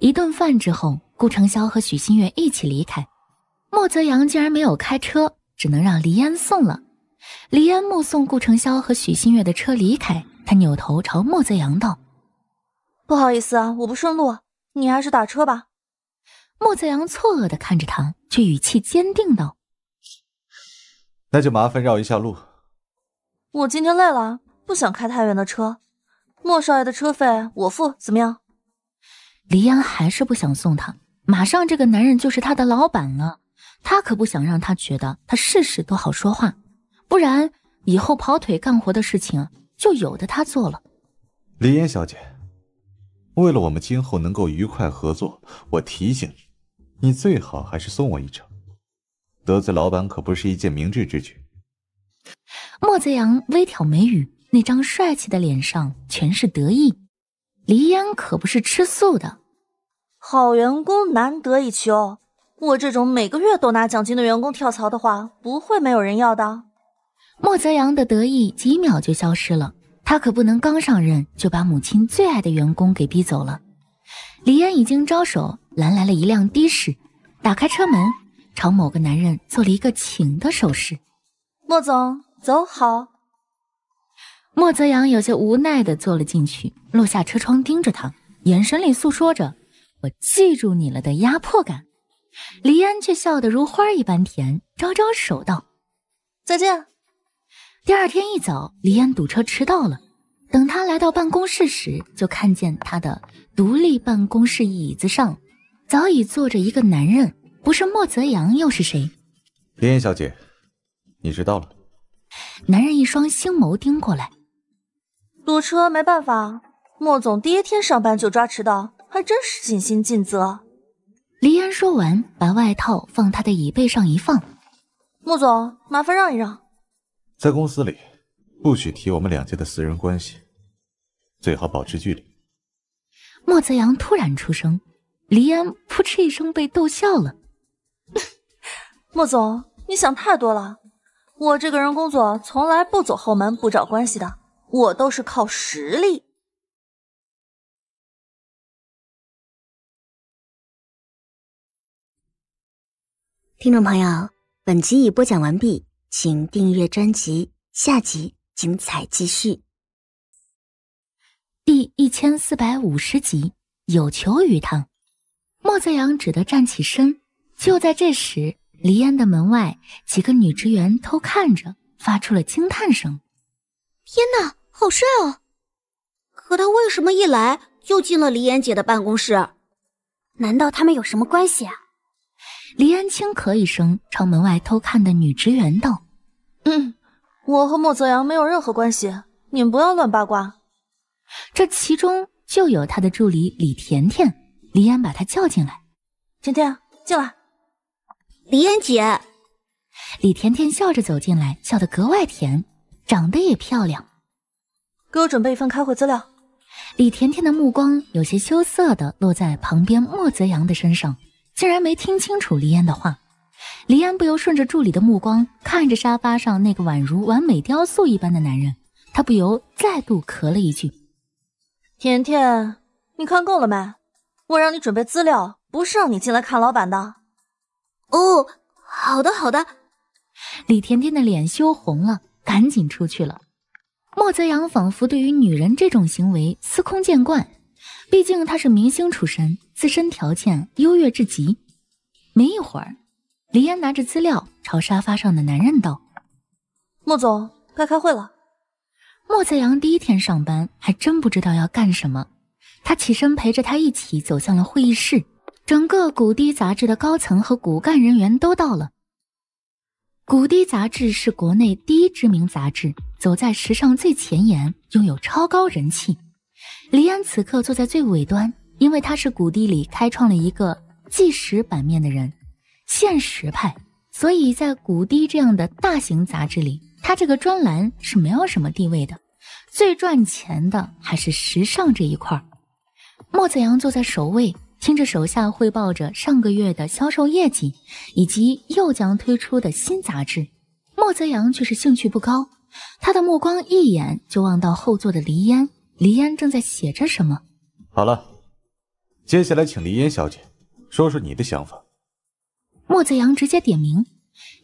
一顿饭之后，顾承萧和许新月一起离开。莫泽阳竟然没有开车，只能让黎安送了。黎安目送顾承霄和许新月的车离开，他扭头朝莫泽阳道：“不好意思啊，我不顺路，你还是打车吧。”莫泽阳错愕的看着他，却语气坚定道。那就麻烦绕一下路。我今天累了，不想开太远的车。莫少爷的车费我付，怎么样？黎烟还是不想送他。马上这个男人就是他的老板了，他可不想让他觉得他事事都好说话，不然以后跑腿干活的事情就有的他做了。黎烟小姐，为了我们今后能够愉快合作，我提醒你，你最好还是送我一程。得罪老板可不是一件明智之举。莫泽阳微挑眉宇，那张帅气的脸上全是得意。黎烟可不是吃素的，好员工难得一求。我这种每个月都拿奖金的员工跳槽的话，不会没有人要的。莫泽阳的得意几秒就消失了，他可不能刚上任就把母亲最爱的员工给逼走了。黎烟已经招手拦来了一辆的士，打开车门。朝某个男人做了一个请的手势，莫总走好。莫泽阳有些无奈的坐了进去，落下车窗，盯着他，眼神里诉说着“我记住你了”的压迫感。黎安却笑得如花一般甜，招招手道：“再见。”第二天一早，黎安堵车迟到了。等他来到办公室时，就看见他的独立办公室椅子上，早已坐着一个男人。不是莫泽阳又是谁？黎安小姐，你知道了。男人一双星眸盯过来。堵车没办法，莫总第一天上班就抓迟到，还真是尽心尽责。黎安说完，把外套放他的椅背上一放。莫总，麻烦让一让。在公司里，不许提我们两家的私人关系，最好保持距离。莫泽阳突然出声，黎安扑哧一声被逗笑了。莫总，你想太多了。我这个人工作从来不走后门，不找关系的，我都是靠实力。听众朋友，本集已播讲完毕，请订阅专辑，下集精彩继续。第一千四百五十集，有求于他，莫泽阳只得站起身。就在这时，黎安的门外几个女职员偷看着，发出了惊叹声：“天哪，好帅哦！”可他为什么一来就进了黎安姐的办公室？难道他们有什么关系啊？黎安轻咳一声，朝门外偷看的女职员道：“嗯，我和莫泽阳没有任何关系，你们不要乱八卦。”这其中就有他的助理李甜甜。黎安把她叫进来：“甜甜，进来。”李嫣姐，李甜甜笑着走进来，笑得格外甜，长得也漂亮。给我准备一份开会资料。李甜甜的目光有些羞涩的落在旁边莫泽阳的身上，竟然没听清楚黎烟的话。黎烟不由顺着助理的目光看着沙发上那个宛如完美雕塑一般的男人，他不由再度咳了一句：“甜甜，你看够了没？我让你准备资料，不是让你进来看老板的。”哦，好的好的。李甜甜的脸羞红了，赶紧出去了。莫泽阳仿佛对于女人这种行为司空见惯，毕竟他是明星出身，自身条件优越至极。没一会儿，林安拿着资料朝沙发上的男人道：“莫总，该开会了。”莫泽阳第一天上班，还真不知道要干什么。他起身陪着他一起走向了会议室。整个古堤杂志的高层和骨干人员都到了。古堤杂志是国内第一知名杂志，走在时尚最前沿，拥有超高人气。黎安此刻坐在最尾端，因为他是古堤里开创了一个纪实版面的人，现实派，所以在古堤这样的大型杂志里，他这个专栏是没有什么地位的。最赚钱的还是时尚这一块。莫子阳坐在首位。听着手下汇报着上个月的销售业绩，以及又将推出的新杂志，莫泽阳却是兴趣不高。他的目光一眼就望到后座的黎烟，黎烟正在写着什么。好了，接下来请黎烟小姐说说你的想法。莫泽阳直接点名，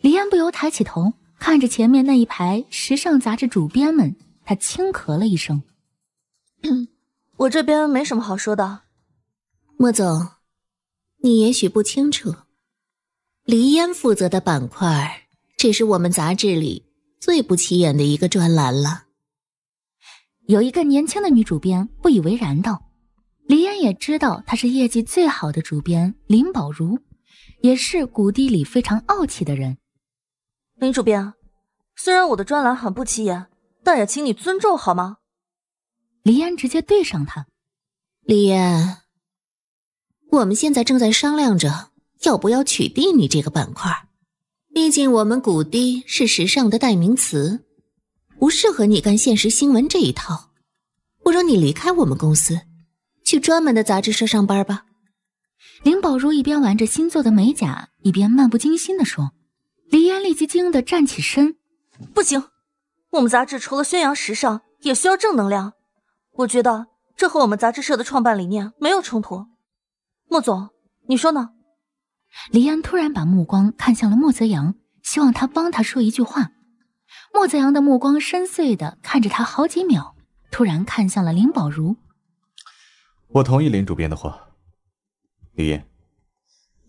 黎烟不由抬起头看着前面那一排时尚杂志主编们，他轻咳了一声：“我这边没什么好说的。”莫总，你也许不清楚，黎烟负责的板块，这是我们杂志里最不起眼的一个专栏了。有一个年轻的女主编不以为然道：“黎烟也知道她是业绩最好的主编林宝如，也是谷地里非常傲气的人。林主编，虽然我的专栏很不起眼，但也请你尊重好吗？”黎烟直接对上他，黎烟。我们现在正在商量着要不要取缔你这个板块，毕竟我们古堤是时尚的代名词，不适合你干现实新闻这一套。不如你离开我们公司，去专门的杂志社上班吧。林宝如一边玩着新做的美甲，一边漫不经心地说。黎安立即惊得站起身，不行，我们杂志除了宣扬时尚，也需要正能量。我觉得这和我们杂志社的创办理念没有冲突。莫总，你说呢？黎安突然把目光看向了莫泽阳，希望他帮他说一句话。莫泽阳的目光深邃的看着他好几秒，突然看向了林宝如：“我同意林主编的话，黎安，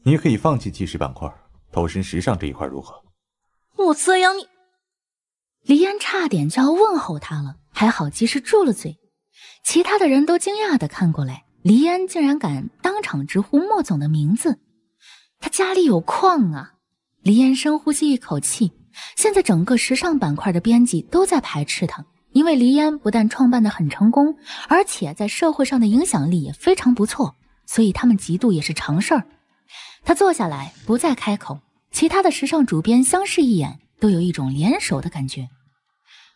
你可以放弃纪实板块，投身时尚这一块，如何？”莫泽阳，你黎安差点就要问候他了，还好及时住了嘴。其他的人都惊讶的看过来。黎安竟然敢当场直呼莫总的名字，他家里有矿啊！黎安深呼吸一口气，现在整个时尚板块的编辑都在排斥他，因为黎安不但创办的很成功，而且在社会上的影响力也非常不错，所以他们嫉妒也是常事儿。他坐下来，不再开口。其他的时尚主编相视一眼，都有一种联手的感觉。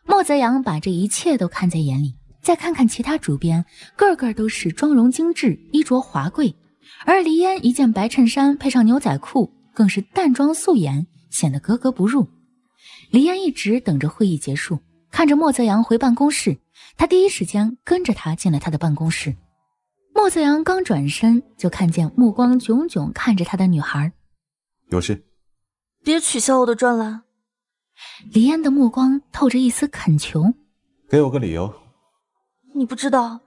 莫泽阳把这一切都看在眼里。再看看其他主编，个个都是妆容精致、衣着华贵，而黎烟一件白衬衫配上牛仔裤，更是淡妆素颜，显得格格不入。黎烟一直等着会议结束，看着莫泽阳回办公室，他第一时间跟着他进了他的办公室。莫泽阳刚转身，就看见目光炯炯看着他的女孩，有事？别取笑，我的赚啦。黎烟的目光透着一丝恳求，给我个理由。你不知道，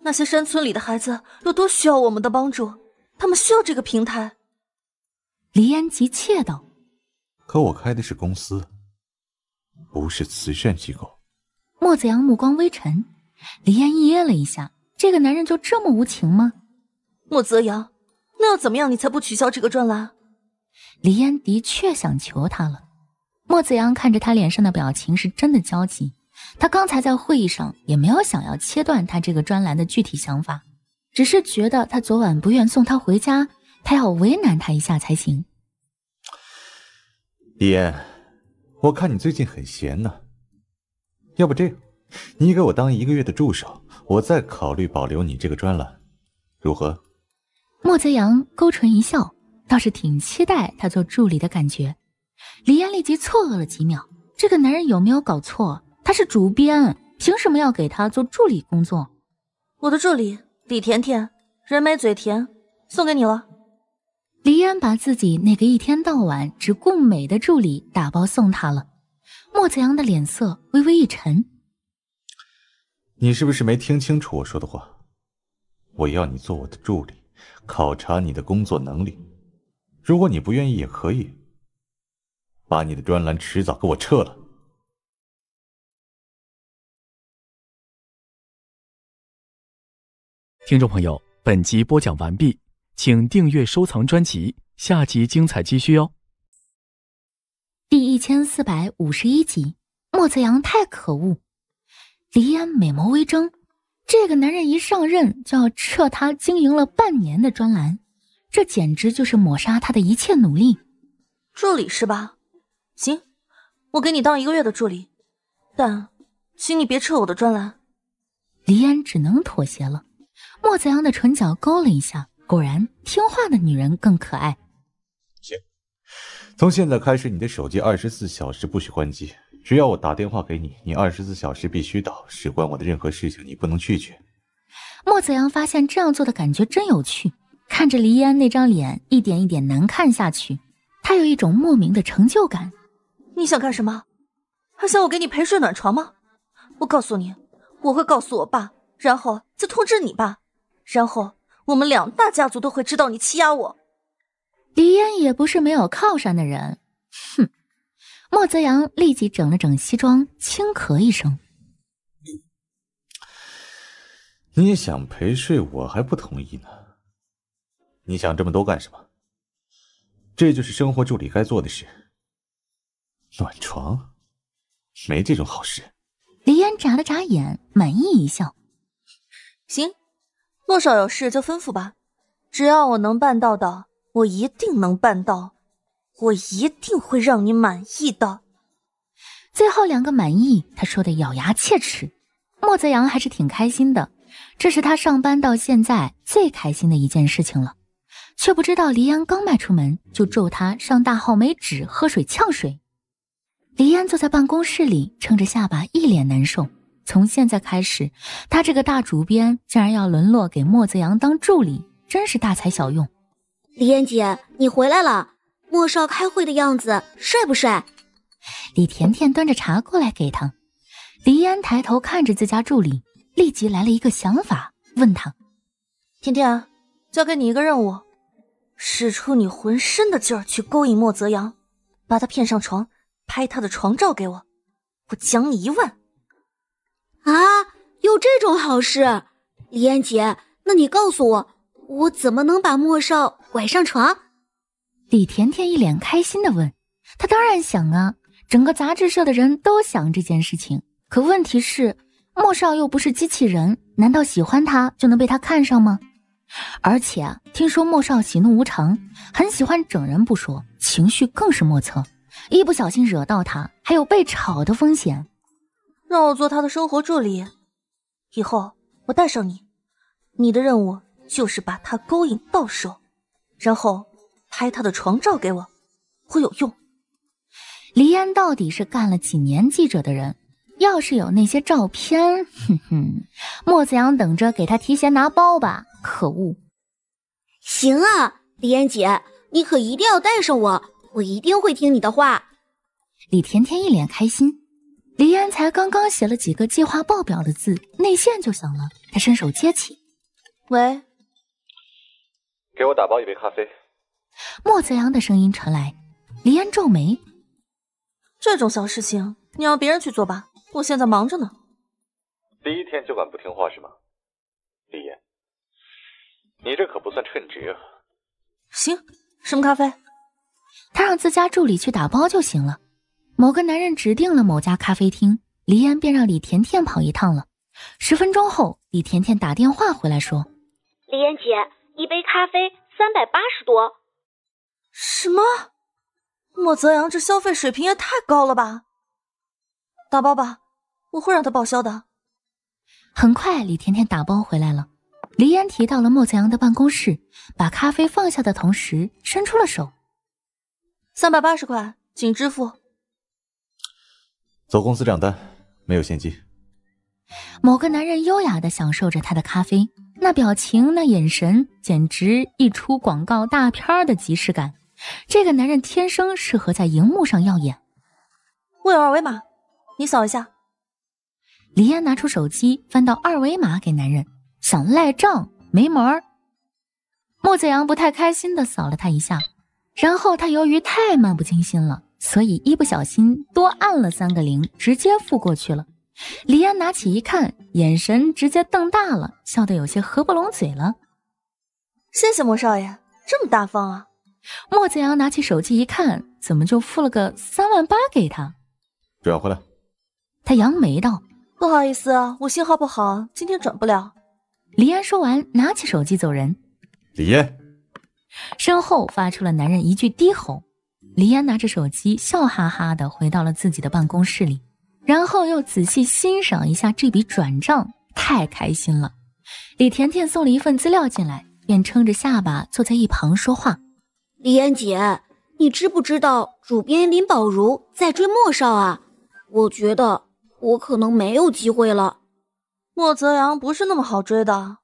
那些山村里的孩子有多需要我们的帮助，他们需要这个平台。黎安急切道：“可我开的是公司，不是慈善机构。”莫子阳目光微沉，黎安噎了一下。这个男人就这么无情吗？莫子阳，那要怎么样你才不取消这个专栏？黎安的确想求他了。莫子阳看着他脸上的表情，是真的焦急。他刚才在会议上也没有想要切断他这个专栏的具体想法，只是觉得他昨晚不愿送他回家，他要为难他一下才行。李嫣，我看你最近很闲呢，要不这样，你给我当一个月的助手，我再考虑保留你这个专栏，如何？莫泽阳勾唇一笑，倒是挺期待他做助理的感觉。李嫣立即错愕了几秒，这个男人有没有搞错？他是主编，凭什么要给他做助理工作？我的助理李甜甜，人美嘴甜，送给你了。黎安把自己那个一天到晚只顾美的助理打包送他了。莫子阳的脸色微微一沉，你是不是没听清楚我说的话？我要你做我的助理，考察你的工作能力。如果你不愿意，也可以把你的专栏迟早给我撤了。听众朋友，本集播讲完毕，请订阅、收藏专辑，下集精彩继续哦。第一千四百五十一集，莫子阳太可恶！黎安美眸微睁，这个男人一上任就要撤他经营了半年的专栏，这简直就是抹杀他的一切努力。助理是吧？行，我给你当一个月的助理，但请你别撤我的专栏。黎安只能妥协了。莫子阳的唇角勾了一下，果然听话的女人更可爱。行，从现在开始，你的手机二十四小时不许关机，只要我打电话给你，你二十四小时必须到。事关我的任何事情，你不能拒绝。莫子阳发现这样做的感觉真有趣，看着黎安那张脸一点一点难看下去，他有一种莫名的成就感。你想干什么？还想我给你陪睡暖床吗？我告诉你，我会告诉我爸，然后再通知你爸。然后我们两大家族都会知道你欺压我。黎烟也不是没有靠山的人，哼！莫泽阳立即整了整西装，轻咳一声：“你，想陪睡，我还不同意呢。你想这么多干什么？这就是生活助理该做的事。暖床，没这种好事。”黎烟眨了眨眼，满意一笑：“行。”洛少有事就吩咐吧，只要我能办到的，我一定能办到，我一定会让你满意的。最后两个满意，他说的咬牙切齿。莫泽阳还是挺开心的，这是他上班到现在最开心的一件事情了。却不知道黎安刚迈出门就咒他上大号没纸，喝水呛水。黎安坐在办公室里，撑着下巴，一脸难受。从现在开始，他这个大主编竟然要沦落给莫泽阳当助理，真是大材小用。李嫣姐，你回来了，莫少开会的样子帅不帅？李甜甜端着茶过来给他。李嫣抬头看着自家助理，立即来了一个想法，问他：“甜甜，交给你一个任务，使出你浑身的劲儿去勾引莫泽阳，把他骗上床，拍他的床照给我，我奖你一万。”啊，有这种好事，李艳姐，那你告诉我，我怎么能把莫少拐上床？李甜甜一脸开心的问。她当然想啊，整个杂志社的人都想这件事情。可问题是，莫少又不是机器人，难道喜欢他就能被他看上吗？而且听说莫少喜怒无常，很喜欢整人不说，情绪更是莫测，一不小心惹到他，还有被炒的风险。让我做他的生活助理，以后我带上你，你的任务就是把他勾引到手，然后拍他的床照给我，我有用。黎安到底是干了几年记者的人，要是有那些照片，哼哼，莫子阳等着给他提前拿包吧，可恶！行啊，黎烟姐，你可一定要带上我，我一定会听你的话。李甜甜一脸开心。黎安才刚刚写了几个计划报表的字，内线就响了。他伸手接起，喂，给我打包一杯咖啡。莫泽阳的声音传来，黎安皱眉，这种小事情你让别人去做吧，我现在忙着呢。第一天就敢不听话是吗，黎安？你这可不算称职啊。行，什么咖啡？他让自家助理去打包就行了。某个男人指定了某家咖啡厅，黎烟便让李甜甜跑一趟了。十分钟后，李甜甜打电话回来，说：“黎烟姐，一杯咖啡三百八十多。”什么？莫泽阳这消费水平也太高了吧？打包吧，我会让他报销的。很快，李甜甜打包回来了。黎烟提到了莫泽阳的办公室，把咖啡放下的同时伸出了手：“三百八十块，请支付。”走公司账单，没有现金。某个男人优雅的享受着他的咖啡，那表情、那眼神，简直一出广告大片的即视感。这个男人天生适合在荧幕上耀眼。我有二维码，你扫一下。黎安拿出手机，翻到二维码给男人，想赖账，没门儿。穆子阳不太开心的扫了他一下，然后他由于太漫不经心了。所以一不小心多按了三个零，直接付过去了。黎安拿起一看，眼神直接瞪大了，笑得有些合不拢嘴了。谢谢莫少爷，这么大方啊！莫子阳拿起手机一看，怎么就付了个三万八给他？转回来。他扬眉道：“不好意思，我信号不好，今天转不了。”黎安说完，拿起手机走人。黎安身后发出了男人一句低吼。黎安拿着手机，笑哈哈的回到了自己的办公室里，然后又仔细欣赏一下这笔转账，太开心了。李甜甜送了一份资料进来，便撑着下巴坐在一旁说话：“李安姐，你知不知道主编林宝如在追莫少啊？我觉得我可能没有机会了。莫泽阳不是那么好追的。”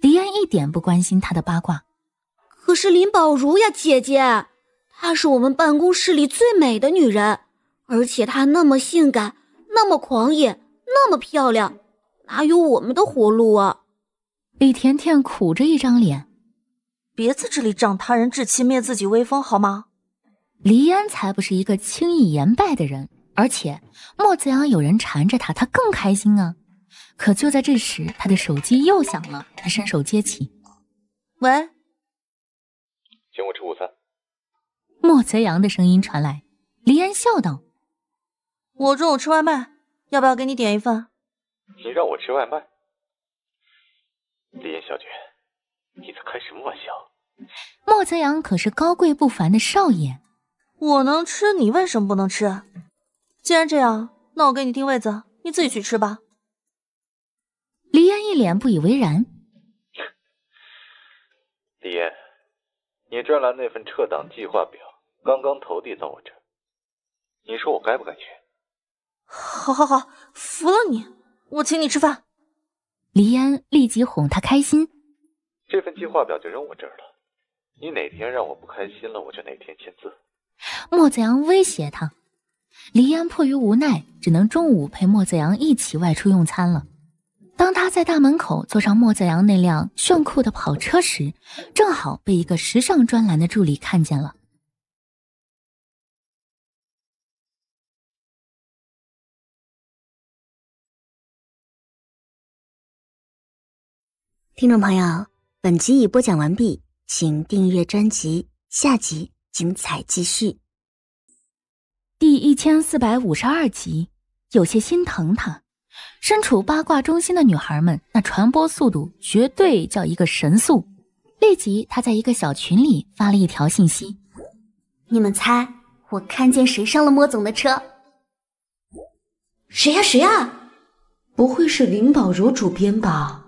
李安一点不关心他的八卦，可是林宝如呀，姐姐。她是我们办公室里最美的女人，而且她那么性感，那么狂野，那么漂亮，哪有我们的活路啊？李甜甜苦着一张脸，别在这里仗他人志气灭自己威风好吗？黎安才不是一个轻易言败的人，而且莫子阳有人缠着他，他更开心啊。可就在这时，他的手机又响了，他伸手接起，喂。莫泽阳的声音传来，黎安笑道：“我中午吃外卖，要不要给你点一份？”“你让我吃外卖？”黎安小姐，你在开什么玩笑？莫泽阳可是高贵不凡的少爷，我能吃，你为什么不能吃？既然这样，那我给你订位子，你自己去吃吧。”黎安一脸不以为然：“黎安，你专栏那份撤档计划表。”刚刚投递到我这，你说我该不该去？好，好，好，服了你！我请你吃饭。黎安立即哄他开心。这份计划表就扔我这儿了，你哪天让我不开心了，我就哪天签字。莫子阳威胁他，黎安迫于无奈，只能中午陪莫子阳一起外出用餐了。当他在大门口坐上莫子阳那辆炫酷的跑车时，正好被一个时尚专栏的助理看见了。听众朋友，本集已播讲完毕，请订阅专辑，下集精彩继续。第一千四百五十二集，有些心疼他。身处八卦中心的女孩们，那传播速度绝对叫一个神速。立即，他在一个小群里发了一条信息：“你们猜，我看见谁上了莫总的车？谁呀？谁呀？不会是林宝如主编吧？”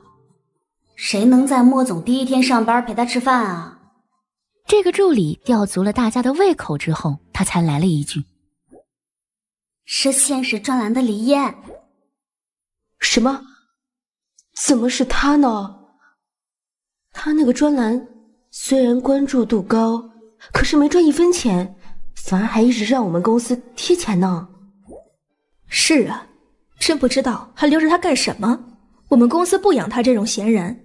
谁能在莫总第一天上班陪他吃饭啊？这个助理吊足了大家的胃口之后，他才来了一句：“是现实专栏的黎晏。”什么？怎么是他呢？他那个专栏虽然关注度高，可是没赚一分钱，反而还一直让我们公司贴钱呢。是啊，真不知道还留着他干什么？我们公司不养他这种闲人。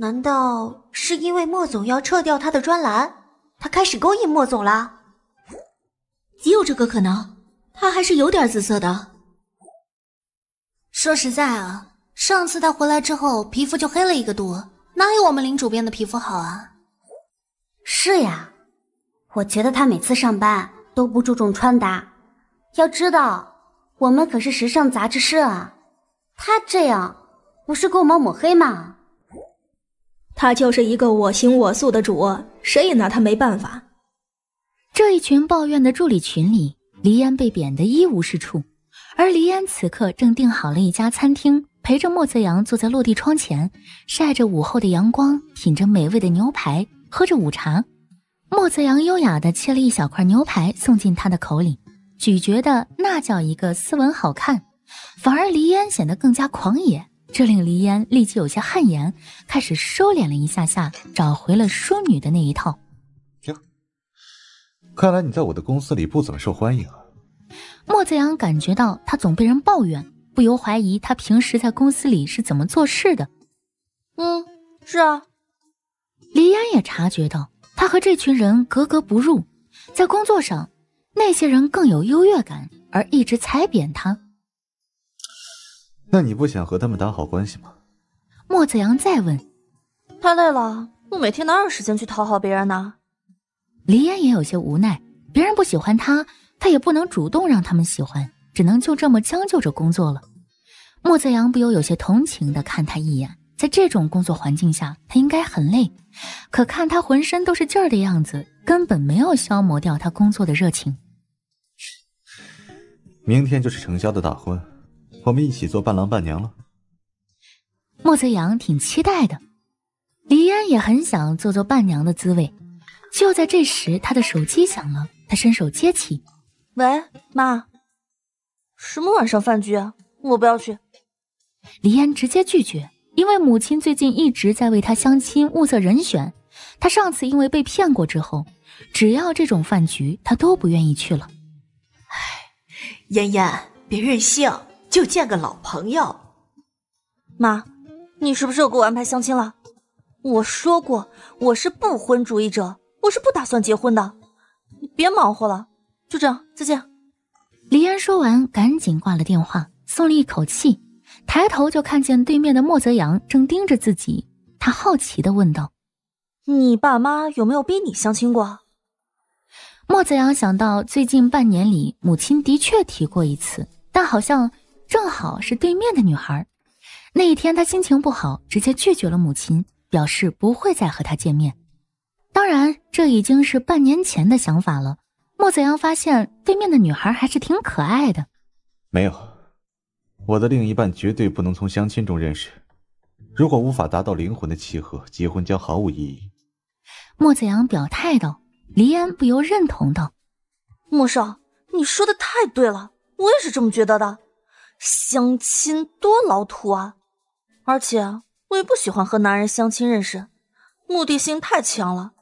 难道是因为莫总要撤掉他的专栏，他开始勾引莫总了？极有这个可能。他还是有点姿色的。说实在啊，上次他回来之后，皮肤就黑了一个度，哪有我们林主编的皮肤好啊？是呀，我觉得他每次上班都不注重穿搭。要知道，我们可是时尚杂志社啊，他这样不是给我们抹黑吗？他就是一个我行我素的主，谁也拿他没办法。这一群抱怨的助理群里，黎安被贬得一无是处。而黎安此刻正订好了一家餐厅，陪着莫泽阳坐在落地窗前，晒着午后的阳光，品着美味的牛排，喝着午茶。莫泽阳优雅地切了一小块牛排送进他的口里，咀嚼的那叫一个斯文好看。反而黎安显得更加狂野。这令黎烟立即有些汗颜，开始收敛了一下下，找回了淑女的那一套。行，看来你在我的公司里不怎么受欢迎。啊。莫子阳感觉到他总被人抱怨，不由怀疑他平时在公司里是怎么做事的。嗯，是啊。黎烟也察觉到他和这群人格格不入，在工作上，那些人更有优越感，而一直踩扁他。那你不想和他们打好关系吗？莫子阳再问。太累了，我每天哪有时间去讨好别人呢？李烟也有些无奈，别人不喜欢他，他也不能主动让他们喜欢，只能就这么将就着工作了。莫子阳不由有些同情的看他一眼，在这种工作环境下，他应该很累，可看他浑身都是劲儿的样子，根本没有消磨掉他工作的热情。明天就是程潇的大婚。我们一起做伴郎伴娘了。莫泽阳挺期待的，黎安也很想做做伴娘的滋味。就在这时，他的手机响了，他伸手接起：“喂，妈，什么晚上饭局啊？我不要去。”黎安直接拒绝，因为母亲最近一直在为他相亲物色人选。他上次因为被骗过之后，只要这种饭局，他都不愿意去了。哎，嫣嫣，别任性。就见个老朋友，妈，你是不是又给我安排相亲了？我说过我是不婚主义者，我是不打算结婚的。你别忙活了，就这样，再见。黎安说完，赶紧挂了电话，松了一口气，抬头就看见对面的莫泽阳正盯着自己，他好奇的问道：“你爸妈有没有逼你相亲过？”莫泽阳想到最近半年里，母亲的确提过一次，但好像。正好是对面的女孩，那一天她心情不好，直接拒绝了母亲，表示不会再和她见面。当然，这已经是半年前的想法了。莫子阳发现对面的女孩还是挺可爱的。没有，我的另一半绝对不能从相亲中认识。如果无法达到灵魂的契合，结婚将毫无意义。莫子阳表态道，黎安不由认同道：“莫少，你说的太对了，我也是这么觉得的。”相亲多老土啊！而且我也不喜欢和男人相亲认识，目的性太强了。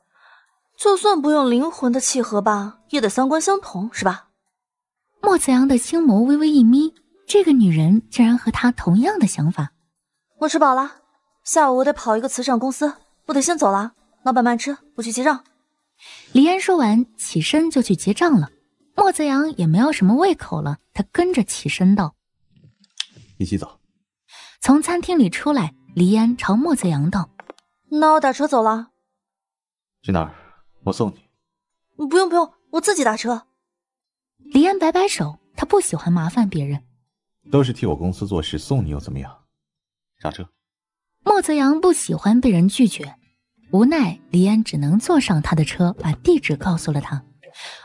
就算不用灵魂的契合吧，也得三观相同，是吧？莫子阳的轻眸微微一眯，这个女人竟然和他同样的想法。我吃饱了，下午我得跑一个慈善公司，我得先走了。老板慢吃，我去结账。李安说完，起身就去结账了。莫子阳也没有什么胃口了，他跟着起身道。一起走。从餐厅里出来，黎安朝莫子阳道：“那我打车走了。”“去哪儿？我送你。”“不用不用，我自己打车。”黎安摆摆手，他不喜欢麻烦别人。“都是替我公司做事，送你又怎么样？”上车。莫子阳不喜欢被人拒绝，无奈黎安只能坐上他的车，把地址告诉了他。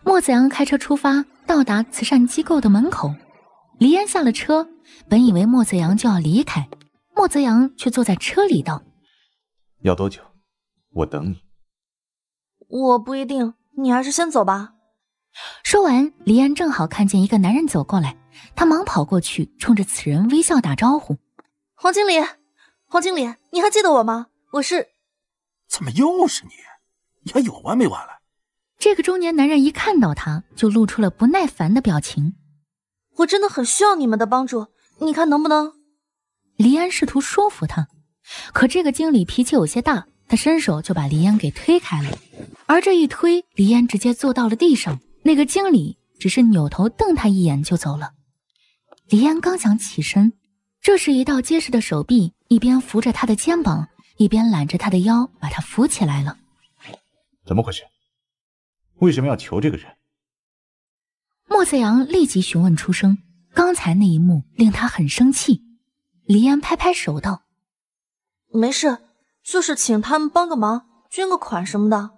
莫子阳开车出发，到达慈善机构的门口，黎安下了车。本以为莫泽阳就要离开，莫泽阳却坐在车里道：“要多久？我等你。”“我不一定，你还是先走吧。”说完，黎安正好看见一个男人走过来，他忙跑过去，冲着此人微笑打招呼：“黄经理，黄经理，你还记得我吗？我是……怎么又是你？你还有完没完了？”这个中年男人一看到他，就露出了不耐烦的表情。“我真的很需要你们的帮助。”你看能不能？黎安试图说服他，可这个经理脾气有些大，他伸手就把黎安给推开了。而这一推，黎安直接坐到了地上。那个经理只是扭头瞪他一眼就走了。黎安刚想起身，这时一道结实的手臂一边扶着他的肩膀，一边揽着他的腰，把他扶起来了。怎么回事？为什么要求这个人？莫子阳立即询问出声。刚才那一幕令他很生气，黎安拍拍手道：“没事，就是请他们帮个忙，捐个款什么的。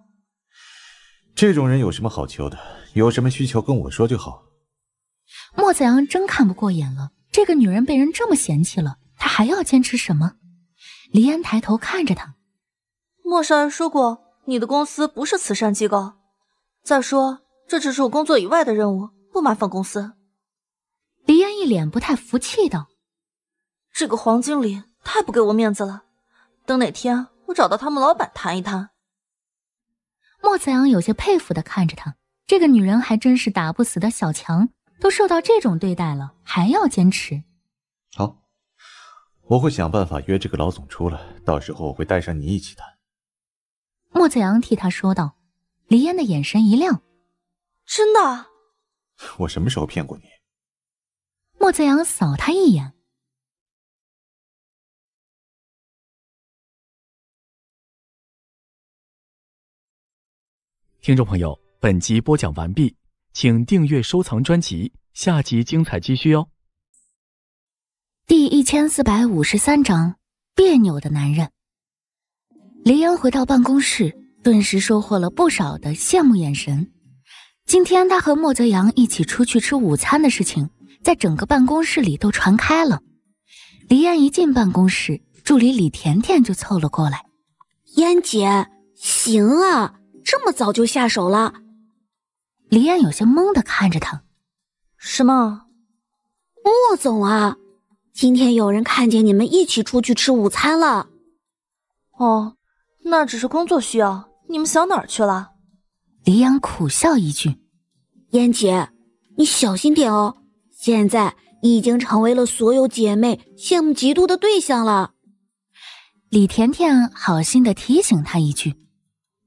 这种人有什么好求的？有什么需求跟我说就好。”莫子阳真看不过眼了，这个女人被人这么嫌弃了，她还要坚持什么？黎安抬头看着他：“莫少儿说过，你的公司不是慈善机构。再说，这只是我工作以外的任务，不麻烦公司。”黎烟一脸不太服气道：“这个黄经理太不给我面子了。等哪天我找到他们老板谈一谈。”莫子阳有些佩服的看着她，这个女人还真是打不死的小强，都受到这种对待了，还要坚持。好，我会想办法约这个老总出来，到时候我会带上你一起谈。莫子阳替他说道。黎烟的眼神一亮：“真的？我什么时候骗过你？”莫泽阳扫他一眼。听众朋友，本集播讲完毕，请订阅、收藏专辑，下集精彩继续哦。第一千四百五十三章别扭的男人。黎阳回到办公室，顿时收获了不少的羡慕眼神。今天他和莫泽阳一起出去吃午餐的事情。在整个办公室里都传开了。李艳一进办公室，助理李甜甜就凑了过来：“燕姐，行啊，这么早就下手了。”李艳有些懵的看着她：“什么？莫总啊，今天有人看见你们一起出去吃午餐了。”“哦，那只是工作需要。你们想哪儿去了？”李阳苦笑一句：“燕姐，你小心点哦。”现在已经成为了所有姐妹羡慕嫉妒的对象了。李甜甜好心的提醒她一句，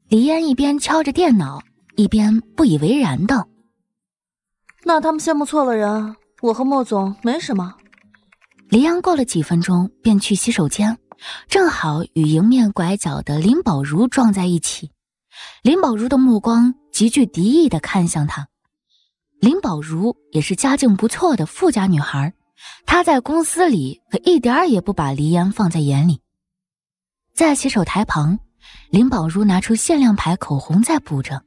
黎烟一边敲着电脑，一边不以为然道：“那他们羡慕错了人，我和莫总没什么。”黎烟过了几分钟便去洗手间，正好与迎面拐角的林宝如撞在一起。林宝如的目光极具敌意的看向他。林宝如也是家境不错的富家女孩，她在公司里可一点儿也不把黎安放在眼里。在洗手台旁，林宝如拿出限量牌口红在补着。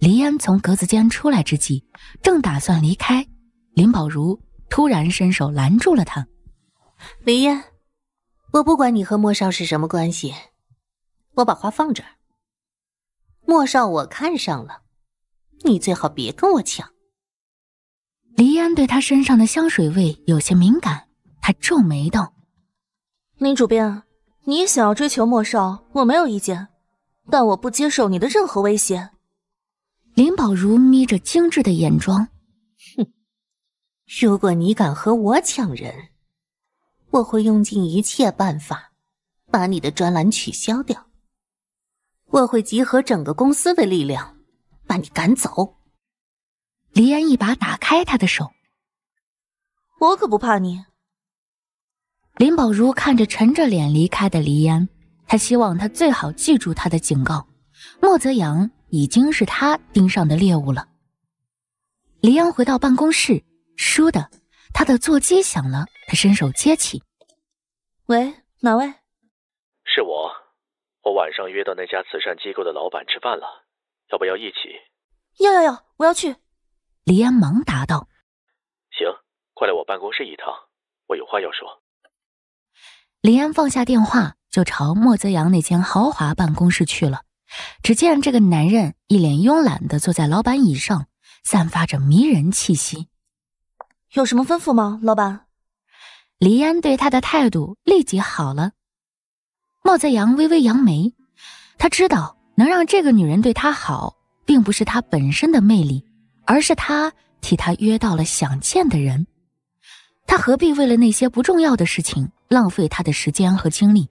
黎安从格子间出来之际，正打算离开，林宝如突然伸手拦住了他。黎安，我不管你和莫少是什么关系，我把话放这儿。莫少我看上了，你最好别跟我抢。黎安对他身上的香水味有些敏感，他皱眉道：“林主编，你想要追求莫少，我没有意见，但我不接受你的任何威胁。”林宝如眯着精致的眼妆，哼：“如果你敢和我抢人，我会用尽一切办法把你的专栏取消掉，我会集合整个公司的力量把你赶走。”黎安一把打开他的手，我可不怕你。林宝如看着沉着脸离开的黎安，他希望他最好记住他的警告。莫泽阳已经是他盯上的猎物了。黎安回到办公室，倏的，他的座机响了，他伸手接起：“喂，哪位？”“是我，我晚上约到那家慈善机构的老板吃饭了，要不要一起？”“要要要，我要去。”黎安忙答道：“行，快来我办公室一趟，我有话要说。”黎安放下电话，就朝莫泽阳那间豪华办公室去了。只见这个男人一脸慵懒的坐在老板椅上，散发着迷人气息。有什么吩咐吗，老板？黎安对他的态度立即好了。莫泽阳微微扬眉，他知道能让这个女人对他好，并不是他本身的魅力。而是他替他约到了想见的人，他何必为了那些不重要的事情浪费他的时间和精力？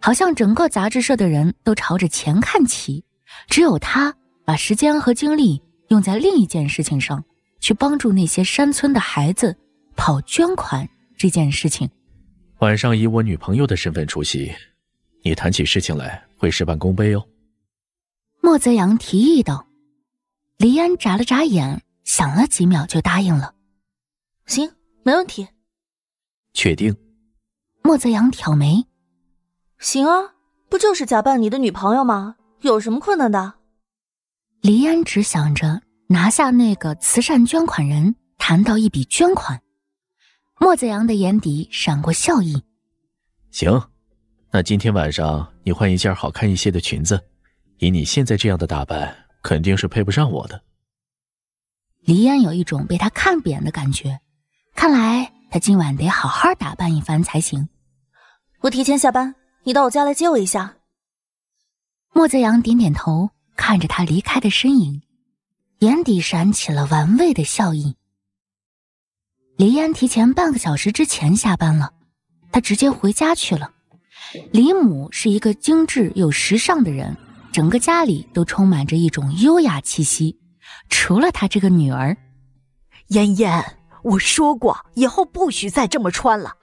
好像整个杂志社的人都朝着钱看齐，只有他把时间和精力用在另一件事情上，去帮助那些山村的孩子跑捐款这件事情。晚上以我女朋友的身份出席，你谈起事情来会事半功倍哦。”莫泽阳提议道。黎安眨了眨眼，想了几秒就答应了：“行，没问题。”“确定。”莫泽阳挑眉：“行啊，不就是假扮你的女朋友吗？有什么困难的？”黎安只想着拿下那个慈善捐款人，谈到一笔捐款。莫子阳的眼底闪过笑意：“行，那今天晚上你换一件好看一些的裙子，以你现在这样的打扮。”肯定是配不上我的。黎烟有一种被他看扁的感觉，看来他今晚得好好打扮一番才行。我提前下班，你到我家来接我一下。莫泽阳点点头，看着他离开的身影，眼底闪起了玩味的笑意。黎烟提前半个小时之前下班了，他直接回家去了。李母是一个精致又时尚的人。整个家里都充满着一种优雅气息，除了她这个女儿，嫣嫣，我说过以后不许再这么穿了。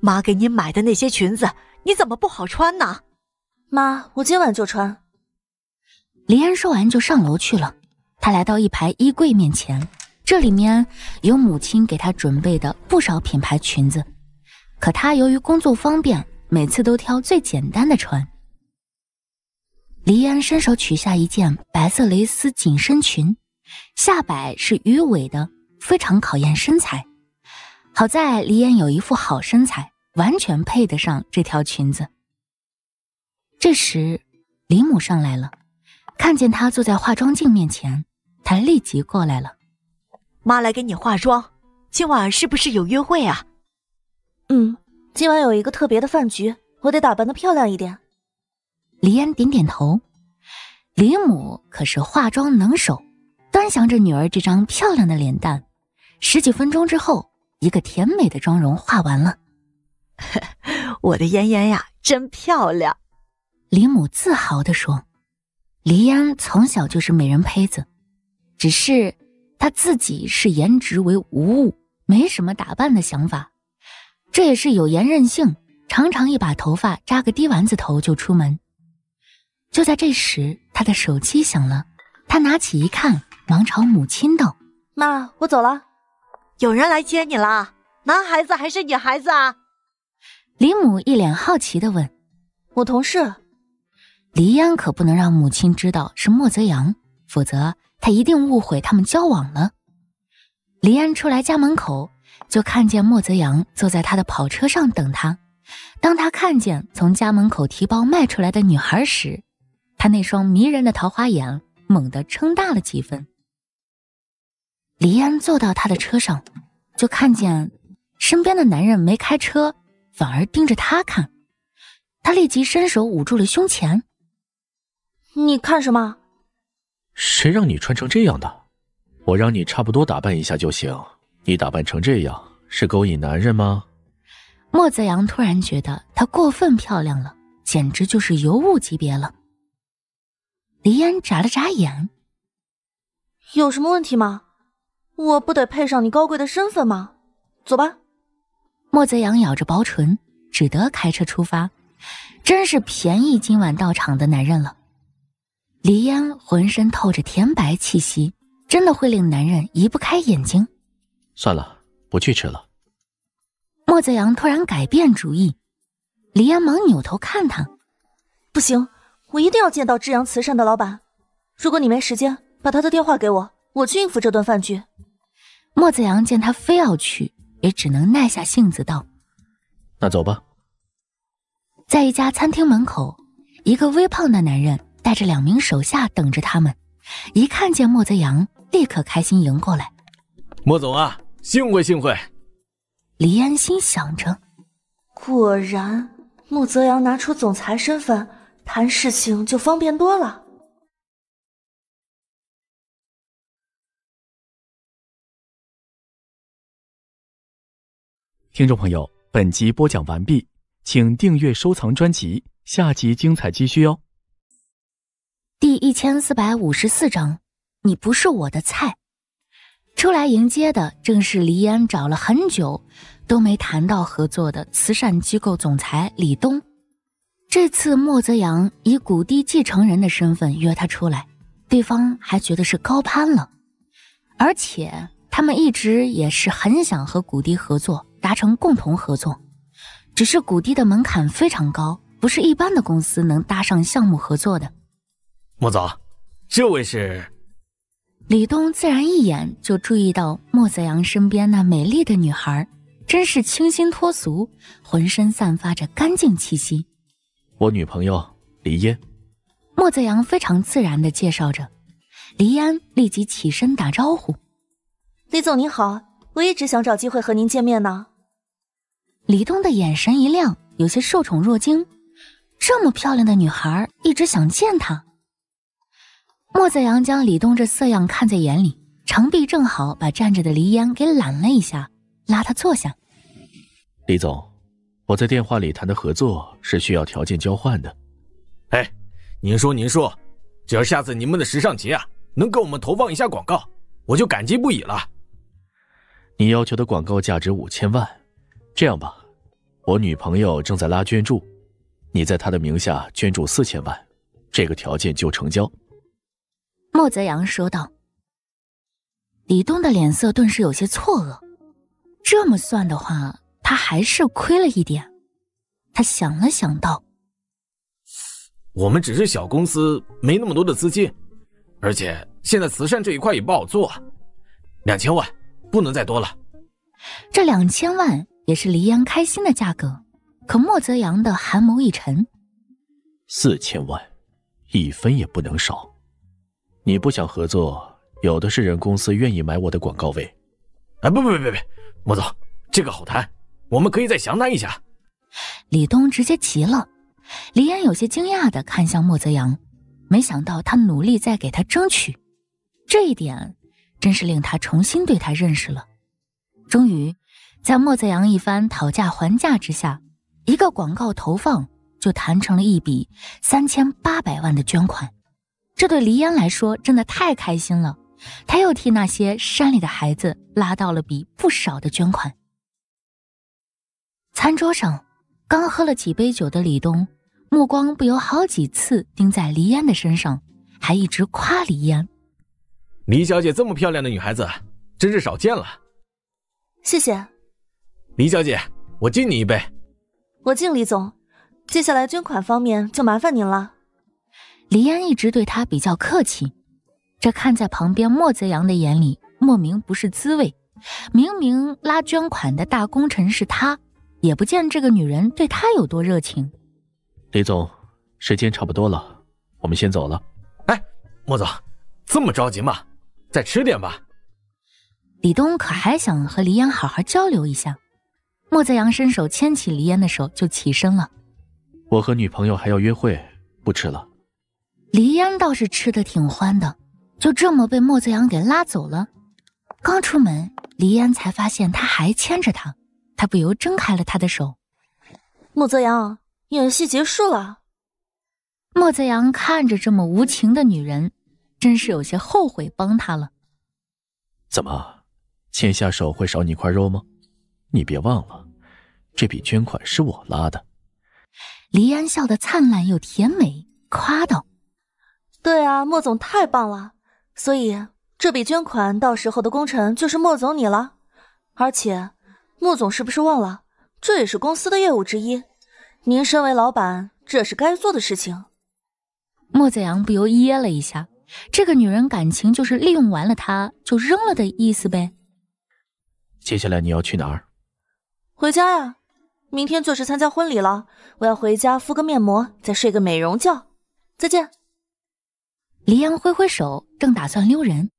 妈给你买的那些裙子，你怎么不好穿呢？妈，我今晚就穿。林安说完就上楼去了。他来到一排衣柜面前，这里面有母亲给他准备的不少品牌裙子，可他由于工作方便，每次都挑最简单的穿。黎安伸手取下一件白色蕾丝紧身裙，下摆是鱼尾的，非常考验身材。好在黎安有一副好身材，完全配得上这条裙子。这时，林母上来了，看见她坐在化妆镜面前，她立即过来了：“妈，来给你化妆，今晚是不是有约会啊？”“嗯，今晚有一个特别的饭局，我得打扮的漂亮一点。”黎安点点头，黎母可是化妆能手，端详着女儿这张漂亮的脸蛋，十几分钟之后，一个甜美的妆容画完了。我的嫣嫣呀，真漂亮！黎母自豪地说。黎安从小就是美人胚子，只是她自己视颜值为无物，没什么打扮的想法，这也是有颜任性，常常一把头发扎个低丸子头就出门。就在这时，他的手机响了。他拿起一看，忙朝母亲道：“妈，我走了，有人来接你了。男孩子还是女孩子啊？”李母一脸好奇的问：“我同事。”黎安可不能让母亲知道是莫泽阳，否则他一定误会他们交往了。黎安出来家门口，就看见莫泽阳坐在他的跑车上等他。当他看见从家门口提包迈出来的女孩时，他那双迷人的桃花眼猛地撑大了几分。黎安坐到他的车上，就看见身边的男人没开车，反而盯着他看。他立即伸手捂住了胸前。你看什么？谁让你穿成这样的？我让你差不多打扮一下就行。你打扮成这样是勾引男人吗？莫子阳突然觉得她过分漂亮了，简直就是尤物级别了。黎烟眨了眨眼，有什么问题吗？我不得配上你高贵的身份吗？走吧。莫泽阳咬着薄唇，只得开车出发。真是便宜今晚到场的男人了。黎烟浑身透着甜白气息，真的会令男人移不开眼睛。算了，不去吃了。莫泽阳突然改变主意，黎烟忙扭头看他，不行。我一定要见到志阳慈善的老板。如果你没时间，把他的电话给我，我去应付这顿饭局。莫泽阳见他非要去，也只能耐下性子道：“那走吧。”在一家餐厅门口，一个微胖的男人带着两名手下等着他们。一看见莫泽阳，立刻开心迎过来：“莫总啊，幸会幸会。”李安心想着，果然，莫泽阳拿出总裁身份。谈事情就方便多了。听众朋友，本集播讲完毕，请订阅、收藏专辑，下集精彩继续哦。第一千四百五十四章，你不是我的菜。出来迎接的正是黎烟找了很久都没谈到合作的慈善机构总裁李东。这次莫泽阳以古地继承人的身份约他出来，对方还觉得是高攀了。而且他们一直也是很想和古地合作，达成共同合作。只是古地的门槛非常高，不是一般的公司能搭上项目合作的。莫总，这位是李东，自然一眼就注意到莫泽阳身边那美丽的女孩，真是清新脱俗，浑身散发着干净气息。我女朋友黎烟，莫泽阳非常自然的介绍着。黎烟立即起身打招呼：“李总您好，我一直想找机会和您见面呢。”李东的眼神一亮，有些受宠若惊。这么漂亮的女孩，一直想见他。莫泽阳将李东这色样看在眼里，长臂正好把站着的黎烟给揽了一下，拉他坐下：“李总。”我在电话里谈的合作是需要条件交换的。哎，您说您说，只要下次你们的时尚节啊能给我们投放一下广告，我就感激不已了。你要求的广告价值五千万，这样吧，我女朋友正在拉捐助，你在她的名下捐助四千万，这个条件就成交。”莫泽阳说道。李东的脸色顿时有些错愕，这么算的话。他还是亏了一点，他想了想道：“我们只是小公司，没那么多的资金，而且现在慈善这一块也不好做，两千万不能再多了。这两千万也是黎阳开心的价格，可莫泽阳的寒眸一沉，四千万，一分也不能少。你不想合作，有的是人公司愿意买我的广告位。哎，不不不不不，莫总，这个好谈。”我们可以再详谈一下。李东直接急了，黎烟有些惊讶的看向莫泽阳，没想到他努力在给他争取，这一点真是令他重新对他认识了。终于，在莫泽阳一番讨价还价之下，一个广告投放就谈成了一笔三千八百万的捐款。这对黎烟来说真的太开心了，他又替那些山里的孩子拉到了笔不少的捐款。餐桌上，刚喝了几杯酒的李东，目光不由好几次盯在黎烟的身上，还一直夸黎烟：“黎小姐这么漂亮的女孩子，真是少见了。”谢谢。黎小姐，我敬你一杯。我敬李总。接下来捐款方面就麻烦您了。黎烟一直对他比较客气，这看在旁边莫泽阳的眼里，莫名不是滋味。明明拉捐款的大功臣是他。也不见这个女人对他有多热情。李总，时间差不多了，我们先走了。哎，莫总，这么着急吗？再吃点吧。李东可还想和黎烟好好交流一下。莫泽阳伸手牵起黎烟的手，就起身了。我和女朋友还要约会，不吃了。黎烟倒是吃的挺欢的，就这么被莫泽阳给拉走了。刚出门，黎烟才发现他还牵着他。他不由挣开了他的手。莫泽阳，演戏结束了。莫泽阳看着这么无情的女人，真是有些后悔帮她了。怎么，牵下手会少你一块肉吗？你别忘了，这笔捐款是我拉的。黎安笑得灿烂又甜美，夸道：“对啊，莫总太棒了，所以这笔捐款到时候的功臣就是莫总你了。而且。”穆总是不是忘了，这也是公司的业务之一。您身为老板，这是该做的事情。莫子阳不由噎了一下，这个女人感情就是利用完了，她就扔了的意思呗。接下来你要去哪儿？回家呀。明天就是参加婚礼了，我要回家敷个面膜，再睡个美容觉。再见。黎阳挥挥手，正打算溜人，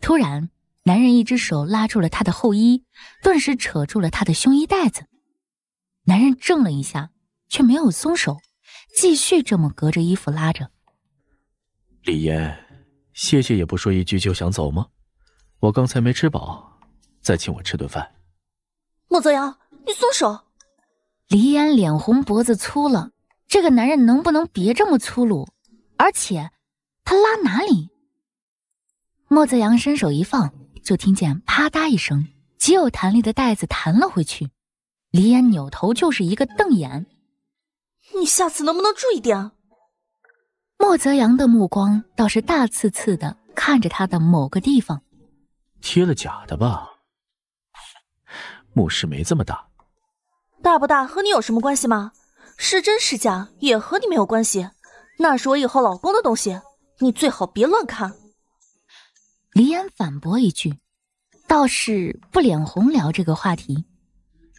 突然。男人一只手拉住了她的后衣，顿时扯住了她的胸衣带子。男人怔了一下，却没有松手，继续这么隔着衣服拉着。李嫣，谢谢也不说一句就想走吗？我刚才没吃饱，再请我吃顿饭。莫泽阳，你松手！李嫣脸红脖子粗了，这个男人能不能别这么粗鲁？而且，他拉哪里？莫泽阳伸手一放。就听见啪嗒一声，极有弹力的袋子弹了回去。李岩扭头就是一个瞪眼：“你下次能不能注意点？”莫泽阳的目光倒是大刺刺的看着他的某个地方：“贴了假的吧？墓室没这么大，大不大和你有什么关系吗？是真是假也和你没有关系，那是我以后老公的东西，你最好别乱看。”黎安反驳一句，倒是不脸红聊这个话题。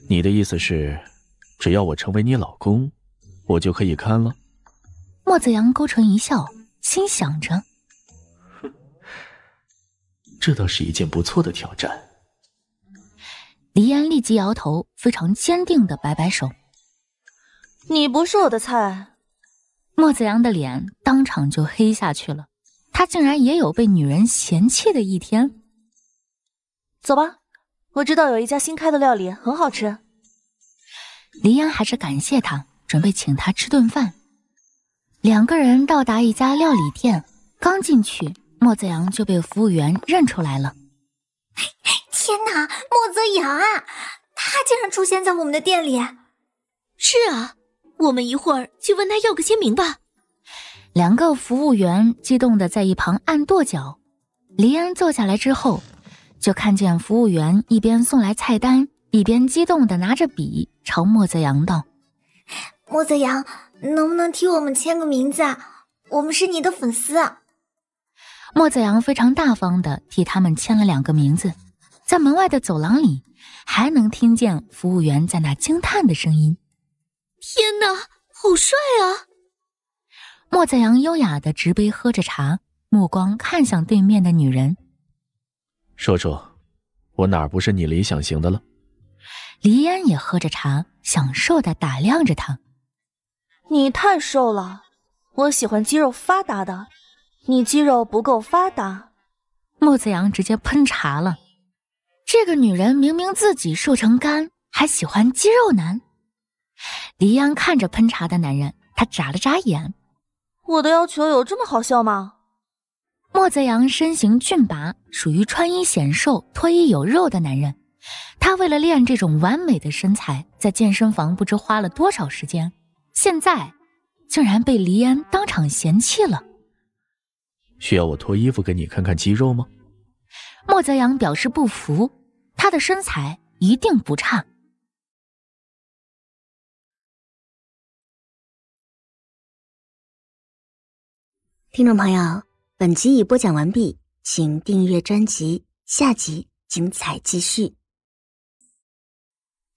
你的意思是，只要我成为你老公，我就可以看了？莫子阳勾唇一笑，心想着，这倒是一件不错的挑战。黎安立即摇头，非常坚定的摆摆手：“你不是我的菜。”莫子阳的脸当场就黑下去了。他竟然也有被女人嫌弃的一天。走吧，我知道有一家新开的料理，很好吃。黎阳还是感谢他，准备请他吃顿饭。两个人到达一家料理店，刚进去，莫泽阳就被服务员认出来了。天哪，莫泽阳啊！他竟然出现在我们的店里。是啊，我们一会儿去问他要个签名吧。两个服务员激动的在一旁按跺脚。黎安坐下来之后，就看见服务员一边送来菜单，一边激动的拿着笔朝莫泽阳道：“莫泽阳，能不能替我们签个名字？啊？我们是你的粉丝。”莫泽阳非常大方的替他们签了两个名字。在门外的走廊里，还能听见服务员在那惊叹的声音：“天哪，好帅啊！”莫子阳优雅的执杯喝着茶，目光看向对面的女人：“说说，我哪儿不是你理想型的了？”黎安也喝着茶，享受的打量着他：“你太瘦了，我喜欢肌肉发达的，你肌肉不够发达。”莫子阳直接喷茶了。这个女人明明自己瘦成干，还喜欢肌肉男。黎安看着喷茶的男人，他眨了眨眼。我的要求有这么好笑吗？莫泽阳身形俊拔，属于穿衣显瘦、脱衣有肉的男人。他为了练这种完美的身材，在健身房不知花了多少时间。现在，竟然被黎安当场嫌弃了。需要我脱衣服给你看看肌肉吗？莫泽阳表示不服，他的身材一定不差。听众朋友，本集已播讲完毕，请订阅专辑，下集精彩继续。